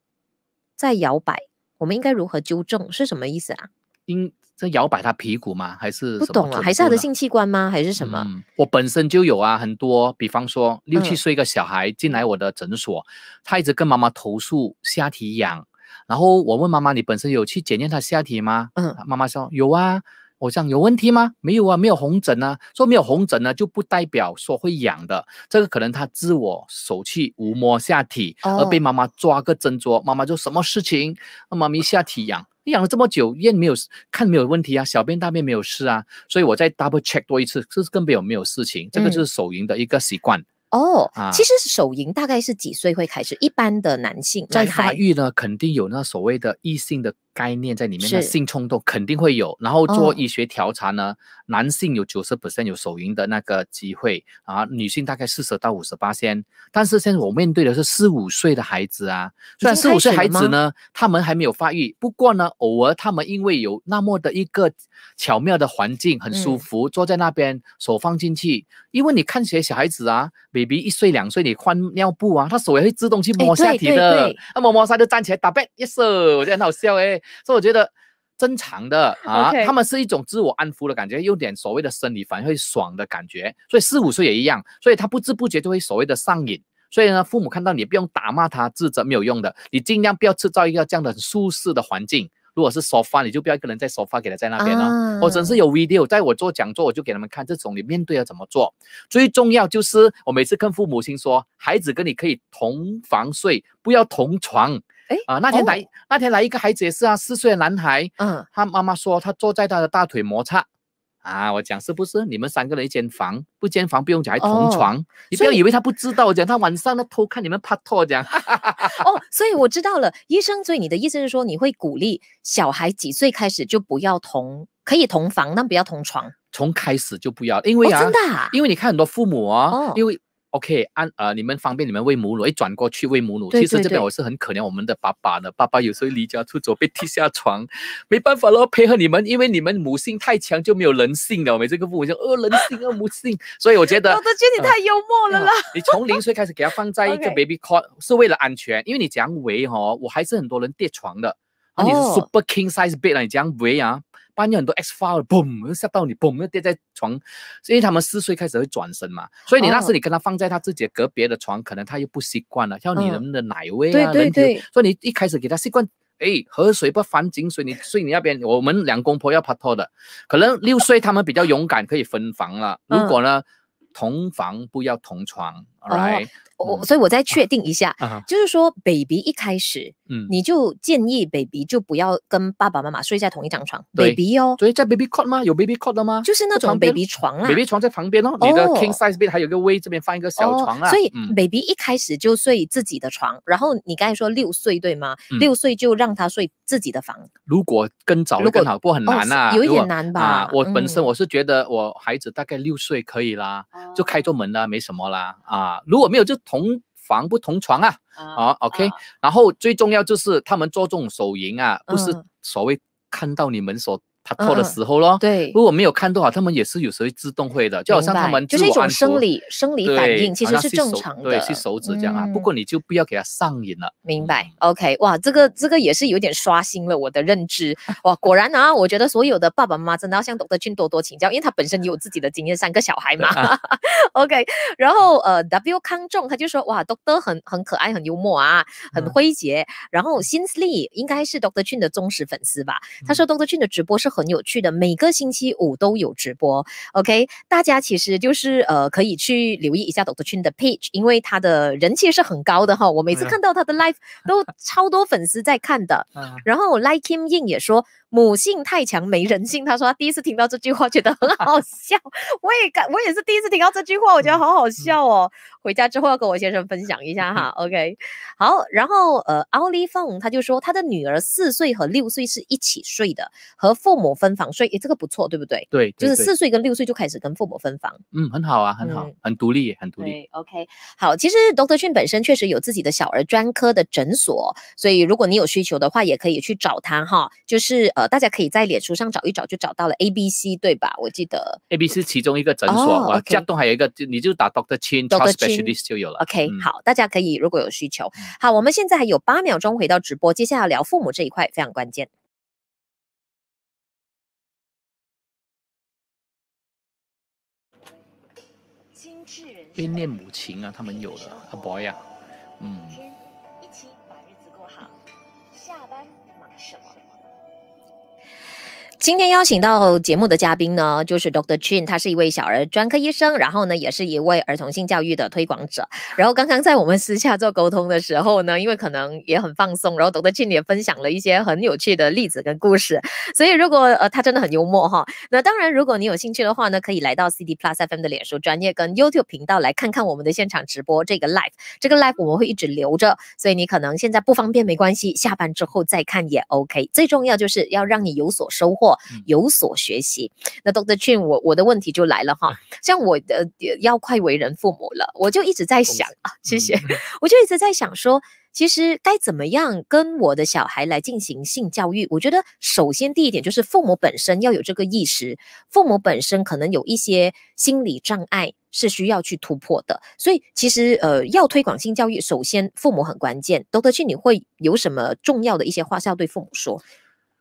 Speaker 1: 在摇摆。我们应该如何纠正是什么意思啊？
Speaker 2: 因在摇摆他屁股吗？还是不懂了？还是他的性
Speaker 1: 器官吗？还是什
Speaker 2: 么？我本身就有啊，很多。比方说，六七岁一个小孩进来我的诊所，他一直跟妈妈投诉下体痒，然后我问妈妈：“你本身有去检验他下体吗？”嗯，妈妈说：“有啊。”我这样有问题吗？没有啊，没有红疹啊。说没有红疹呢，就不代表说会痒的。这个可能他自我手去无摸下体，而被妈妈抓个真捉，妈妈就什么事情？妈咪下体痒，你痒了这么久，验没有看没有问题啊，小便大便没有事啊。所以我再 double check 多一次，这是根本有没有事情。这个就是手淫的一个习惯。
Speaker 1: 哦，其实手淫大概是几岁会开始？一般的男性在发育
Speaker 2: 呢，肯定有那所谓的异性的。概念在里面，性冲动肯定会有。然后做医学调查呢，男性有九十有手淫的那个机会啊，女性大概四十到五十八先。但是现在我面对的是四五岁的孩子啊，虽然四五岁孩子呢，他们还没有发育，不过呢，偶尔他们因为有那么的一个巧妙的环境，很舒服，坐在那边手放进去，因为你看起来小孩子啊，baby 一岁两岁，你换尿布啊，他手也会自动去摸下体的，那摸摸下就站起来打背 e s 我觉得很好笑诶。所以我觉得正常的啊，他们是一种自我安抚的感觉，有点所谓的生理反应会爽的感觉。所以四五岁也一样，所以他不知不觉就会所谓的上瘾。所以呢，父母看到你不用打骂他，自责没有用的，你尽量不要制造一个这样的舒适的环境。如果是 f 发，你就不要一个人在 f 发给他在那边了。或者是有 video，在我做讲座，我就给他们看这种你面对要怎么做。最重要就是我每次跟父母亲说，孩子跟你可以同房睡，不要同床。哎啊，那天来那天来一个孩子也是啊，四岁的男孩，嗯，他妈妈说他坐在他的大腿摩擦，啊，我讲是不是？你们三个人一间房，不间房不用讲，还同床，你不要以为他不知道讲他晚上都偷看你们拍拖这样。哦，所以我知道了，医生，所以你的意思是说你会鼓励小孩
Speaker 1: 几岁开始就不要同，可以同房，但不要同床，
Speaker 2: 从开始就不要，因为啊，真的，因为你看很多父母啊，因为。OK，按呃，你们方便你们喂母乳，一转过去喂母乳。其实这边我是很可怜我们的爸爸的，爸爸有时候离家出走被踢下床，没办法喽，配合你们，因为你们母性太强就没有人性了。我们这个父母就恶人性恶母性，所以我觉得。我都觉得你太幽默了啦！你从零岁开始给他放在一个 baby cot，是为了安全，因为你这样围哈，我还是很多人跌床的。啊、你是 super king size bed，你这样围啊。半夜很多 x f l o 了，嘣，吓到你，嘣，又跌在床。因为他们四岁开始会转身嘛，所以你那时你跟他放在他自己隔别的床，可能他又不习惯了，要你的奶味啊，对对对。所以你一开始给他习惯，哎，河水不反井水，你睡你那边。我们两公婆要拍拖的，可能六岁他们比较勇敢，可以分房了。如果呢，同房不要同床。哦，
Speaker 1: 我所以我再确定一下，就是说 baby 一开始，嗯，你就建议 baby 就不要跟爸爸妈妈睡在同一张床。baby 哦，所以在 baby cot 吗？有 baby cot 的吗？就是那种 baby 床啊，baby 床在旁边哦。你的 king size bed 还有个 way 这边放一个小床啊。所以 baby 一开始就睡自己的床，然后你刚才说六岁对吗？六岁就让他睡自己的房。
Speaker 2: 如果更早，如果不很难啊，有一点难吧？我本身我是觉得我孩子大概六岁可以啦，就开着门啦，没什么啦啊。如果没有就同房不同床啊，啊 o k 然后最重要就是他们做这种手淫啊，不是所谓看到你们所。他拖的时候咯，对，如我没有看多啊，他们也是有时候自动会的，就好像他们就是一种生理
Speaker 1: 生理反应，其实是正常的，对，是
Speaker 2: 手指这样啊。不过你就不要给他上瘾了。明
Speaker 1: 白，OK，哇，这个这个也是有点刷新了我的认知，哇，果然啊，我觉得所有的爸爸妈妈真的要向董德俊多多请教，因为他本身也有自己的经验，三个小孩嘛。OK，然后呃，W 康仲他就说，哇 d o r 很很可爱，很幽默啊，很诙谐。然后新力应该是 d o c r j 的忠实粉丝吧，他说 d 德俊 r 的直播是。很有趣的，每个星期五都有直播，OK？大家其实就是呃，可以去留意一下 Doctor Chin 的 page，因为他的人气是很高的哈。我每次看到他的 live 都超多粉丝在看的，然后 Like Him In 也说。母性太强没人性，他说他第一次听到这句话觉得很好笑，我也感我也是第一次听到这句话，我觉得好好笑哦。回家之后要跟我先生分享一下哈，OK，好。然后呃奥利凤他就说他的女儿四岁和六岁是一起睡的，和父母分房睡，诶，这个不错，对不对？对，就是四岁跟六岁就开始跟父母分房，
Speaker 2: 嗯，很好啊，很好，很独立，很独立。
Speaker 1: o k 好。其实 Doctor 逊本身确实有自己的小儿专科的诊所，所以如果你有需求的话，也可以去找他哈，就是呃。大家可以在脸书上找一找，就找到了 A B C，对吧？我记得
Speaker 2: A B C 其中一个诊所，哇，江东还有一个，就你就打 Doctor Chin，Doctor Specialist 就有了。
Speaker 1: OK，好，大家可以如果有需求，好，我们现在还有八秒钟回到直播，接下来聊父母这一块非常关键。人
Speaker 2: 为念母琴啊，他们有了，啊 boy 啊，
Speaker 1: 嗯。今天邀请到节目的嘉宾呢，就是 Dr. Chin，他是一位小儿专科医生，然后呢，也是一位儿童性教育的推广者。然后刚刚在我们私下做沟通的时候呢，因为可能也很放松，然后 Dr. Chin 也分享了一些很有趣的例子跟故事。所以如果呃他真的很幽默哈，那当然如果你有兴趣的话呢，可以来到 CD Plus FM 的脸书专业跟 YouTube 频道来看看我们的现场直播这个 live 这个 live 我们会一直留着，所以你可能现在不方便没关系，下班之后再看也 OK。最重要就是要让你有所收获。有所学习，那 Doctor n 我我的问题就来了哈，像我的要快为人父母了，我就一直在想啊，谢谢，我就一直在想说，其实该怎么样跟我的小孩来进行性教育？我觉得首先第一点就是父母本身要有这个意识，父母本身可能有一些心理障碍是需要去突破的，所以其实呃要推广性教育，首先父母很关键。Doctor 你会有什么重要的一些话是要对父母说？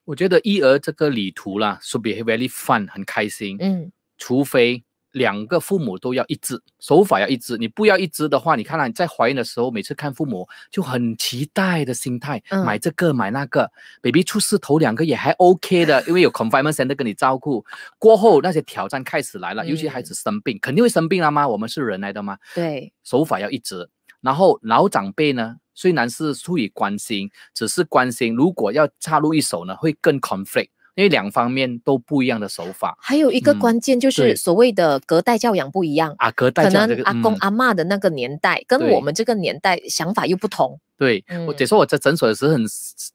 Speaker 2: 我觉得一儿这个旅途啦 s u p e very fun，很开心。嗯，除非两个父母都要一致，手法要一致。你不要一致的话，你看了你在怀孕的时候，每次看父母就很期待的心态，买这个买那个。Baby 出世头两个也还 OK 的，因为有 confirmation 的跟你照顾。过后那些挑战开始来了，尤其孩子生病，肯定会生病了吗？我们是人来的吗？对，手法要一致。然后老长辈呢，虽然是出于关心，只是关心。如果要插入一手呢，会更 conflict，因为两方面都不一样的手法。还
Speaker 1: 有一个关键就是所谓的隔代教养不一样啊，隔代教养这个阿公阿妈的那个年代跟我们这个年代想法又不同。
Speaker 2: 对，姐说我在诊所的时很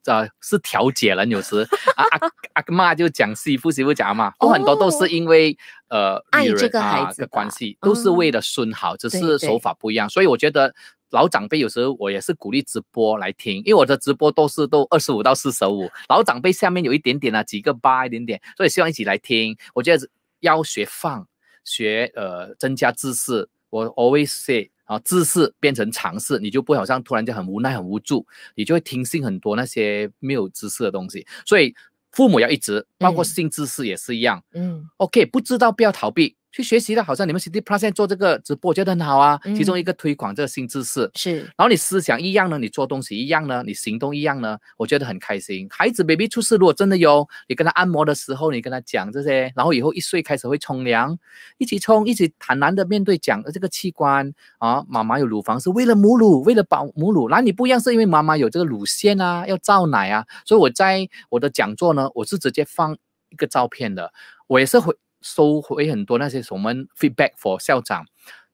Speaker 2: 呃是调解了，有时 阿阿阿妈就讲媳妇媳妇讲嘛，有很多都是因为呃爱这个孩子的关系，都是为了孙好，只是手法不一样。所以我觉得。老长辈有时候我也是鼓励直播来听，因为我的直播都是都二十五到四十五，老长辈下面有一点点啊，几个八一点点，所以希望一起来听。我觉得要学放，学呃增加知识。我 always say 啊，知识变成常识，你就不好像突然间很无奈很无助，你就会听信很多那些没有知识的东西。所以父母要一直，包括性知识也是一样。嗯。OK，不知道不要逃避。去学习了，好像你们 C D Plus 做这个直播，我觉得很好啊。其中一个推广这个新知识是，然后你思想一样呢，你做东西一样呢，你行动一样呢，我觉得很开心。孩子 baby 出事如果真的有，你跟他按摩的时候，你跟他讲这些，然后以后一岁开始会冲凉，一起冲，一起坦然的面对讲这个器官啊，妈妈有乳房是为了母乳，为了保母乳，哪里不一样是因为妈妈有这个乳腺啊，要造奶啊。所以我在我的讲座呢，我是直接放一个照片的，我也是会。收回很多那些什么 feedback for 校长，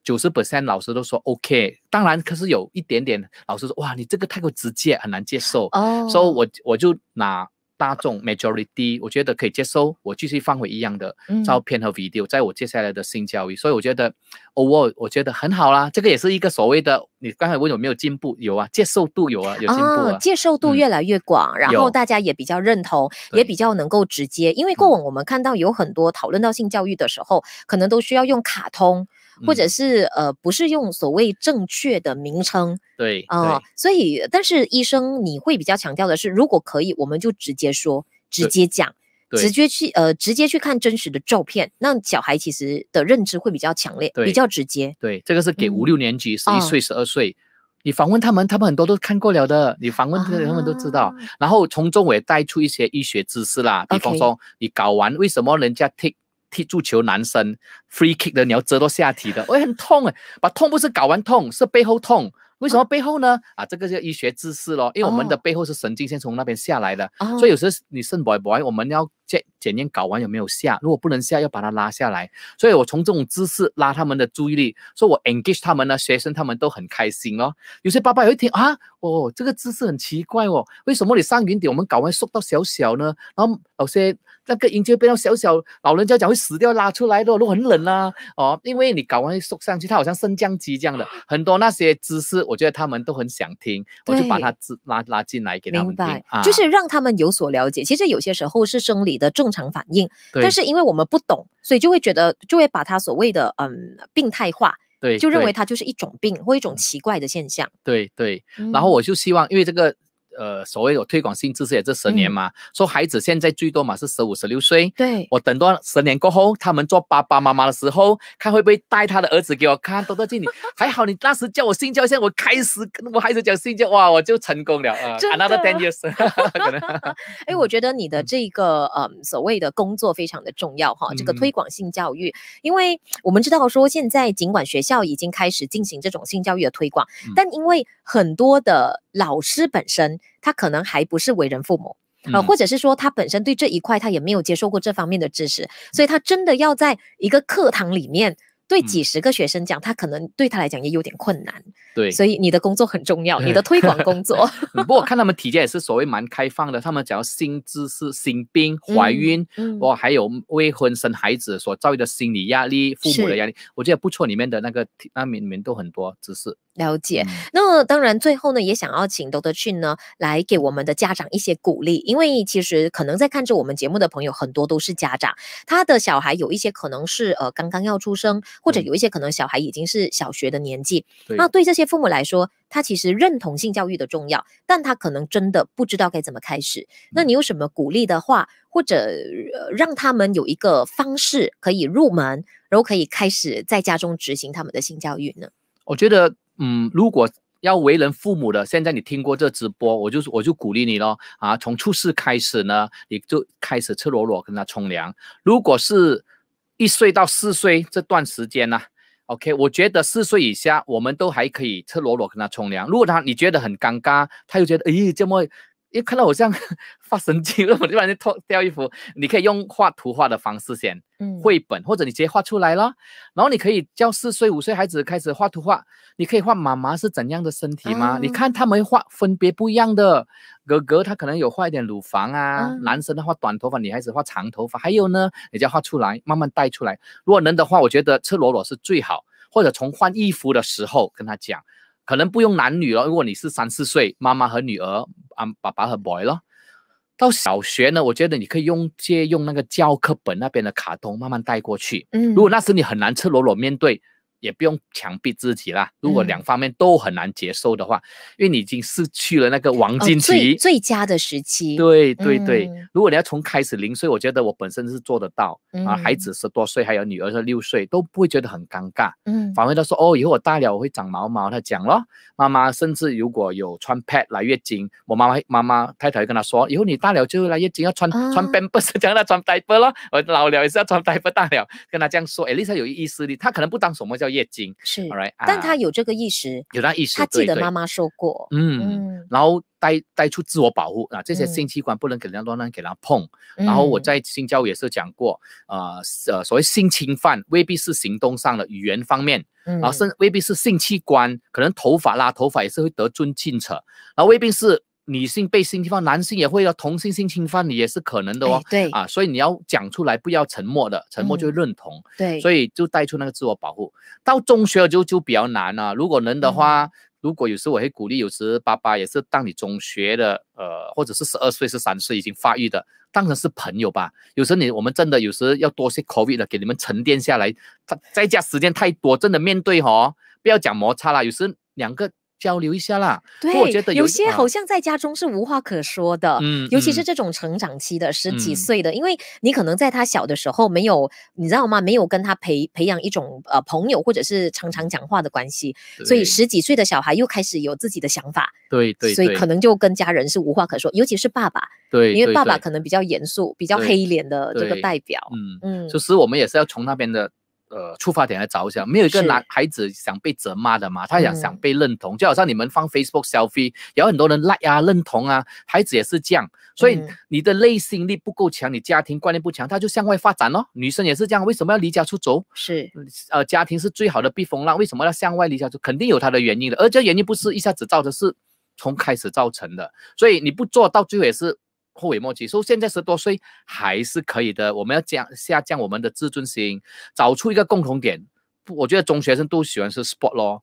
Speaker 2: 九十 percent 老师都说 OK，当然可是有一点点老师说哇，你这个太过直接，很难接受，所以我我就拿。大众 majority 我觉得可以接受，我继续放回一样的照片和 video，在我接下来的性教育，所以我觉得 a w a r 我觉得很好啦，这个也是一个所谓的，你刚才问有没有进步，有啊，接受度有啊，有进步啊，接
Speaker 1: 受度越来越广，然后大家也比较认同，也比较能够直接，因为过往我们看到有很多讨论到性教育的时候，可能都需要用卡通。或者是呃，不是用所谓正确的名称，
Speaker 2: 对啊，
Speaker 1: 所以但是医生你会比较强调的是，如果可以，我们就直接说，直接讲，直接去呃，直接去看真实的照片，那小孩其实的认知会比较强
Speaker 2: 烈，比较直接。对，这个是给五六年级，十一岁、十二岁，你访问他们，他们很多都看过了的，你访问他们都知道，然后从中我也带出一些医学知识啦，比方说你搞完为什么人家 take 踢足球，男生 free kick 的你要遮到下体的，我也很痛哎，把痛不是搞完痛，是背后痛。为什么背后呢？啊，这个叫医学知识咯，因为我们的背后是神经先从那边下来的，所以有时候你肾 boy，我们要。检检验搞完有没有下，如果不能下，要把它拉下来。所以我从这种姿势拉他们的注意力，说我 engage 他们呢，学生他们都很开心哦。有些爸爸也会听啊，哦，这个姿势很奇怪哦，为什么你上云顶我们搞完缩到小小呢？然后老师那个音就变到小小，老人家讲会死掉，拉出来的都很冷啊。哦，因为你搞完缩上去，它好像升降机这样的。很多那些姿势，我觉得他们都很想听，我就把它拉拉进来给他们听，就是
Speaker 1: 让他们有所了解。其实有些时候是生理。你的正常反应，但是因为我们不懂，所以就会觉得就会把它所谓的嗯病态化，对，就认为它就是一种病或一种奇怪的现象，
Speaker 2: 对对。然后我就希望，因为这个。呃，所谓有推广性知识也这十年嘛。说孩子现在最多嘛是十五十六岁。对。我等到十年过后，他们做爸爸妈妈的时候，看会不会带他的儿子给我看。多多年龄？还好你当时叫我性教育，我开始跟我孩子讲性教育，哇，我就成功了 啊。Another ten years。可能。
Speaker 1: 哎，我觉得你的这个呃所谓的工作非常的重要哈。这个推广性教育，因为我们知道说现在尽管学校已经开始进行这种性教育的推广，但因为。很多的老师本身，他可能还不是为人父母啊，或者是说他本身对这一块他也没有接受过这方面的知识，所以他真的要在一个课堂里面对几十个学生讲，他可能对他来讲也有点困难。对，所以你的工作很重要，你的推广工作。
Speaker 2: 不过我看他们体检也是所谓蛮开放的，他们讲新知识、新兵怀孕，哇，还有未婚生孩子所遭遇的心理压力、父母的压力，我觉得不错，里面的那个那里面都很多知识。
Speaker 1: 了解，那当然最后呢，也想要请 d 德 c 呢来给我们的家长一些鼓励，因为其实可能在看着我们节目的朋友很多都是家长，他的小孩有一些可能是呃刚刚要出生，或者有一些可能小孩已经是小学的年纪，那对这些父母来说，他其实认同性教育的重要，但他可能真的不知道该怎么开始。那你有什么鼓励的话，或者让他们有一个方式可以入门，然后可以开始在家
Speaker 2: 中执行他们的性教育呢？我觉得。嗯，如果要为人父母的，现在你听过这直播，我就我就鼓励你咯。啊！从出世开始呢，你就开始赤裸裸跟他冲凉。如果是一岁到四岁这段时间呢，OK，我觉得四岁以下我们都还可以赤裸裸跟他冲凉。如果他你觉得很尴尬，他又觉得哎，这么。一看到我像 发神经了，我就把你脱掉衣服。你可以用画图画的方式先，嗯，绘本或者你直接画出来了。然后你可以教四岁五岁孩子开始画图画，你可以画妈妈是怎样的身体吗？你看他们画分别不一样的，哥哥他可能有画一点乳房啊，男生的画短头发，女孩子画长头发。还有呢，你要画出来，慢慢带出来。如果能的话，我觉得赤裸裸是最好，或者从换衣服的时候跟他讲。可能不用男女了，如果你是三四岁，妈妈和女儿啊，爸爸和 boy 了。到小学呢，我觉得你可以用借用那个教科本那边的卡通慢慢带过去。嗯，如果那时你很难赤裸裸面对。也不用强逼自己啦。如果两方面都很难接受的话，因为你已经失去了那个黄金期，最佳的时期。对对对。如果你要从开始零岁，我觉得我本身是做得到啊。孩子十多岁，还有女儿是六岁，都不会觉得很尴尬。嗯。反而他说哦，以后我大了我会长毛毛。他讲咯，妈妈甚至如果有穿 pad 来月经，我妈妈妈妈太太会跟他说，以后你大了就会来月经，要穿穿 b a b u s 是讲他穿 diaper 咯。我老了也是要穿 diaper 大了，跟他这样说，哎，那是有意思的，他可能不当什么叫。月经，是，r i g h t 但他
Speaker 1: 有这个意识，有那意识，他记得妈妈说过，
Speaker 2: 嗯，然后带带出自我保护啊，这些性器官不能给人家乱乱给他碰。然后我在性教育也是讲过，呃呃，所谓性侵犯未必是行动上的，语言方面，然后是未必是性器官，可能头发啦，头发也是会得寸进尺，然后未必是。女性被性侵犯，男性也会要同性性侵犯，你也是可能的哦。对啊，所以你要讲出来，不要沉默的，沉默就认同。对，所以就带出那个自我保护。到中学就就比较难了，如果能的话，如果有时我会鼓励，有时爸爸也是当你中学的，呃，或者是十二岁、十三岁已经发育的，当成是朋友吧。有时你我们真的有时要多些口 d 的，给你们沉淀下来。他在家时间太多，真的面对哈，不要讲摩擦了。有时两个。交流一下啦，对，有些好
Speaker 1: 像在家中是无话可说的，嗯，尤其是这种成长期的十几岁的，因为你可能在他小的时候没有，你知道吗？没有跟他培培养一种呃朋友或者是常常讲话的关系，所以十几岁的小孩又开始有自己的想法，
Speaker 2: 对对，所以可能
Speaker 1: 就跟家人是无话可说，尤其是爸爸，对，因为爸爸可能比较严肃、比较黑脸的这个代表，
Speaker 2: 嗯嗯，其实我们也是要从那边的。呃，出发点来着想，没有一个男孩子想被责骂的嘛，他想想被认同，就好像你们放 Facebook 消费，有很多人 like 啊，认同啊，孩子也是这样，所以你的内心力不够强，你家庭观念不强，他就向外发展咯。女生也是这样，为什么要离家出走？是，呃，家庭是最好的避风浪，为什么要向外离家出？肯定有它的原因的，而这原因不是一下子造成，是从开始造成的，所以你不做到最后也是。后悔莫及，所以现在十多岁还是可以的。我们要降下降我们的自尊心，找出一个共同点。我觉得中学生都喜欢是 sport 咯。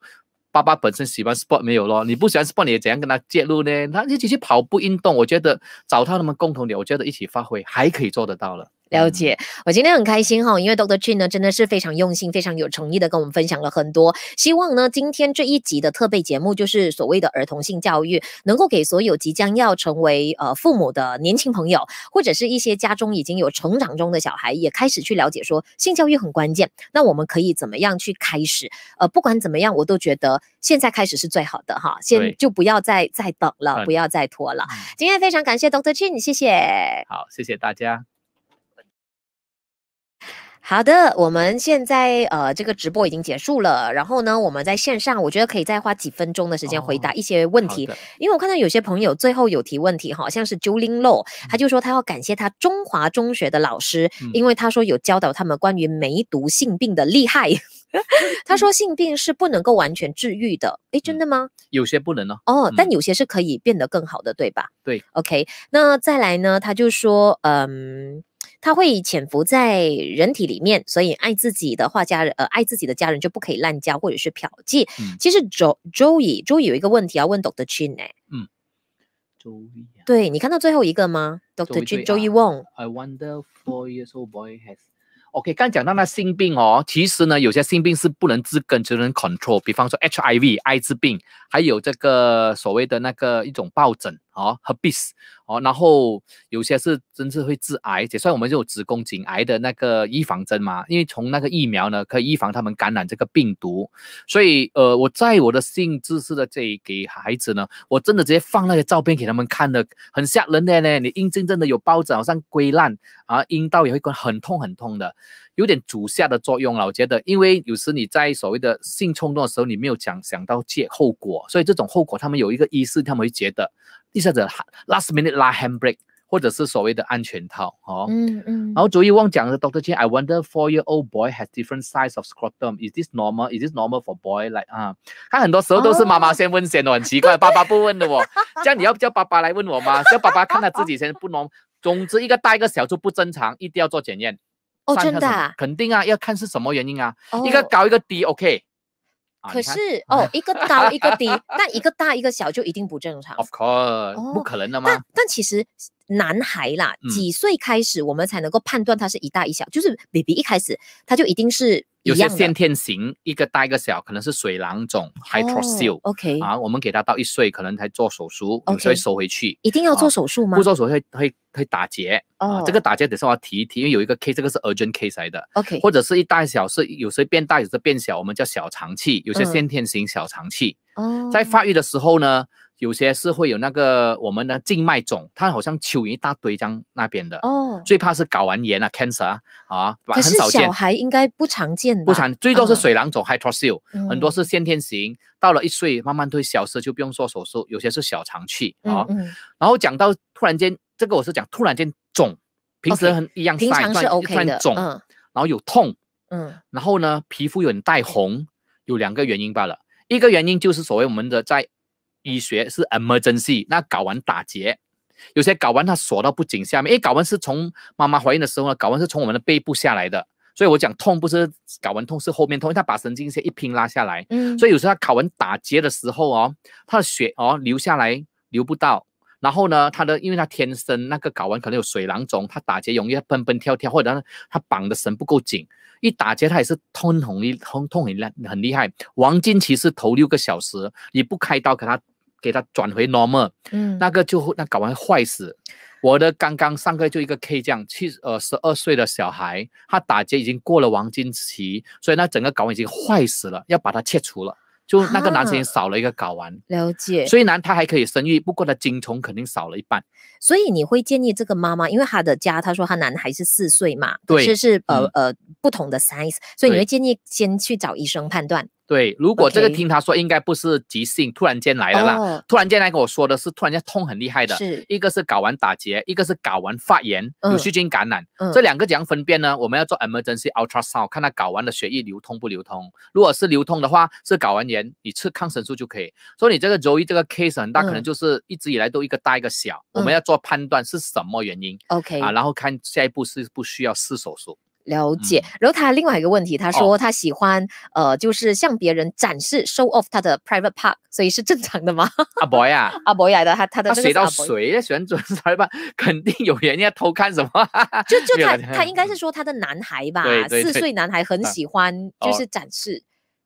Speaker 2: 爸爸本身喜欢 sport 没有咯？你不喜欢 sport，你也怎样跟他介入呢？他一起去跑步运动，我觉得找到他们共同点，我觉得一起发挥还可以做得到了。
Speaker 1: 了解，我今天很开心哈，因为 Doctor Chin 呢真的是非常用心、非常有诚意的跟我们分享了很多。希望呢今天这一集的特备节目，就是所谓的儿童性教育，能够给所有即将要成为呃父母的年轻朋友，或者是一些家中已经有成长中的小孩，也开始去了解说性教育很关键。那我们可以怎么样去开始？呃，不管怎么样，我都觉得现在开始是最好的哈，先就不要再再等了，不要再拖了。今天非常感谢 Doctor Chin，谢谢。好，
Speaker 2: 谢谢大家。
Speaker 1: 好的，我们现在呃，这个直播已经结束了。然后呢，我们在线上，我觉得可以再花几分钟的时间回答一些问题。因为我看到有些朋友最后有提问题，好像是 Julian Lo，他就说他要感谢他中华中学的老师，因为他说有教导他们关于梅毒性病的厉害。他 说性病是不能够完全治愈的。诶，真的吗？
Speaker 2: 有些不能呢。
Speaker 1: 哦，但有些是可以变得更好的，对吧？对。OK，那再来呢？他就说，嗯。它会潜伏在人体里面，所以爱自己的画家人，呃，爱自己的家人就不可以滥交或者是嫖妓。其实周周以周有一个问题要问 Doctor Chin 呢。
Speaker 2: 嗯。周以。
Speaker 1: 对你看到最后一个吗？Doctor Chin，周以旺。
Speaker 2: I wonder, four years old boy has. OK，刚讲到那性病哦，其实呢，有些性病是不能治根，只能 control。比方说 HIV 艾滋病，还有这个所谓的那个一种疱疹。哦，和 bis，哦，然后有些是真是会致癌，也算我们有子宫颈癌的那个预防针嘛，因为从那个疫苗呢，可以预防他们感染这个病毒。所以，呃，我在我的性知识的这给孩子呢，我真的直接放那些照片给他们看的，很吓人的呢，你硬茎真的有包子，好像龟烂，啊，阴道也会很痛很痛的。有点阻下的作用了，我觉得，因为有时你在所谓的性冲动的时候，你没有想想到借后果，所以这种后果他们有一个意识，他们会觉得，一下子 last minute 拉 handbrake，或者是所谓的安全套，哦，嗯嗯。然后昨夜忘讲了，Doctor c o h n I wonder four year old boy has different size of scrotum，is this normal？Is this normal for boy？Like 啊，他很多时候都是妈妈先问先的，很奇怪，爸爸不问的哦。这样你要叫爸爸来问我吗？叫爸爸看他自己先不能。总之一个大一个小就不正常，一定要做检验。
Speaker 1: 哦，真的？
Speaker 2: 肯定啊，要看是什么原因啊。一个高一个低，OK？可是
Speaker 1: 哦，一个高一个低，那一个大一个小就一定不正常
Speaker 2: ？Of course，不可能的吗？但
Speaker 1: 但其实。男孩啦，几岁开始我们才能够判断他是一大一小？就是 baby 一开始他就一定是一有些先
Speaker 2: 天型一个大一个小，可能是水囊肿 （hydrosil）。OK，啊，我们给他到一岁可能才做手术，有时候收回去。一定要做手术吗？不做手术会会会打结。啊，这个打结得稍微提一提，因为有一个 K，这个是 urgent case 来的。OK，或者是一大一小，是有时候变大，有时候变小，我们叫小肠气，有些先天型小肠气。哦，在发育的时候呢？有些是会有那个我们的静脉肿，它好像蚯蚓一大堆这样那边的哦。最怕是睾丸炎啊，cancer 啊，很少见。小孩
Speaker 1: 应该不常见。不常，最多
Speaker 2: 是水囊肿 （hydrocele），很多是先天型，到了一岁慢慢会消失，就不用做手术。有些是小肠去啊。嗯。然后讲到突然间，这个我是讲突然间肿，平时很一样，突然突然肿，然后有痛，嗯，然后呢皮肤有点带红，有两个原因罢了。一个原因就是所谓我们的在。医学是 emergency，那睾丸打结，有些睾丸它锁到不紧下面，因为睾丸是从妈妈怀孕的时候呢，睾丸是从我们的背部下来的，所以我讲痛不是睾丸痛，是后面痛，他把神经线一拼拉下来，嗯，所以有时候他睾丸打结的时候哦，他的血哦流下来流不到，然后呢，他的因为他天生那个睾丸可能有水囊肿，他打结容易蹦蹦跳跳，或者他绑的绳不够紧，一打结他也是痛很厉通痛很厉很厉害。黄金期是头六个小时你不开刀给他。给他转回 normal，嗯，那个就会那睾丸坏死。我的刚刚上月就一个 K 剑，七呃十二岁的小孩，他打结已经过了黄金期，所以那整个睾丸已经坏死了，要把它切除了。就那个男生少了一个睾丸，
Speaker 1: 了解。虽
Speaker 2: 然他还可以生育，不过他精虫肯定少了一半。
Speaker 1: 所以你会建议这个妈妈，因为他的家，他说他男孩是四岁嘛，对，是呃呃不同的 size，所以你会建议先去找医生判断。
Speaker 2: 对，如果这个听他说，应该不是急性突然间来的啦。突然间来跟我说的是，突然间痛很厉害的。是，一个是睾丸打结，一个是睾丸发炎，有细菌感染。这两个怎样分辨呢？我们要做 emergency ultrasound 看他睾丸的血液流通不流通。如果是流通的话，是睾丸炎，你吃抗生素就可以。所以你这个 Joey 这个 case 很大，可能就是一直以来都一个大一个小，我们要做判断是什么原因。OK，啊，然后看下一步是不需要试手术。
Speaker 1: 了解，然后他另外一个问题，他说他喜欢，呃，就是向别人展示，show off 他的 private part，所以是正常的吗？阿伯呀，阿伯来的，他他的那谁到谁
Speaker 2: 的旋转沙发，肯定有人要偷看什么？就就 他他应该
Speaker 1: 是说他的男孩吧，四岁男孩很喜欢就是展示。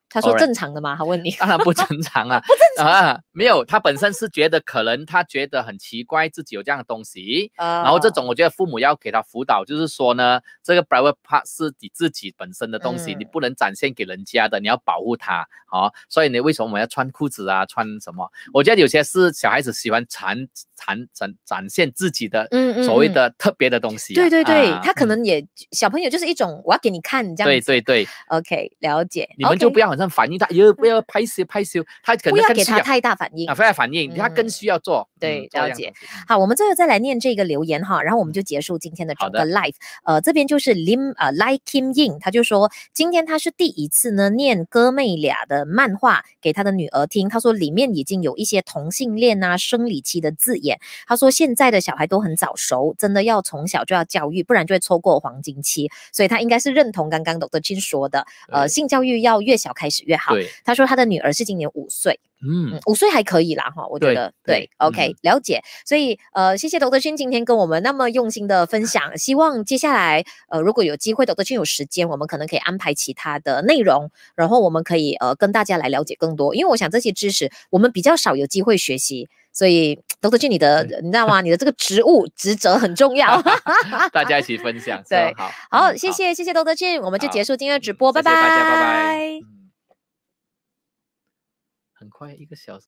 Speaker 2: 他说正常
Speaker 1: 的吗？他问你，当然不正
Speaker 2: 常了，啊，没有，他本身是觉得可能他觉得很奇怪，自己有这样的东西，然后这种我觉得父母要给他辅导，就是说呢，这个 private part 是你自己本身的东西，你不能展现给人家的，你要保护他。好，所以你为什么我们要穿裤子啊，穿什么？我觉得有些是小孩子喜欢藏。展展展现自己的，嗯嗯，所谓的特别的东西。对对对，他
Speaker 1: 可能也小朋友就是一种我要给你看这样。对对对，OK，了解。你们就不要
Speaker 2: 好像反应他，也不要拍手拍手，他可能不要给他太大反应，啊，太大反应，他更需要做。对，了解。
Speaker 1: 好，我们最后再来念这个留言哈，然后我们就结束今天的整个 live。呃，这边就是 Lim 呃 Like him in，他就说今天他是第一次呢念哥妹俩的漫画给他的女儿听，他说里面已经有一些同性恋啊、生理期的字。眼。他说：“现在的小孩都很早熟，真的要从小就要教育，不然就会错过黄金期。所以他应该是认同刚刚董德清说的，呃，性教育要越小开始越好。”他说：“他的女儿是今年五岁，嗯，五岁还可以啦，哈，我觉得对，OK，了解。所以，呃，谢谢董德清今天跟我们那么用心的分享。希望接下来，呃，如果有机会，董德清有时间，我们可能可以安排其他的内容，然后我们可以呃跟大家来了解更多，因为我想这些知识我们比较少有机会学习。”所以，都德俊，你的你知道吗？你的这个职务职责很重要，
Speaker 2: 大家一起分享。对，好，好，谢
Speaker 1: 谢，谢谢都德俊，我们就结束今天的直播，拜拜，大家拜拜。
Speaker 2: 很快，一个小时。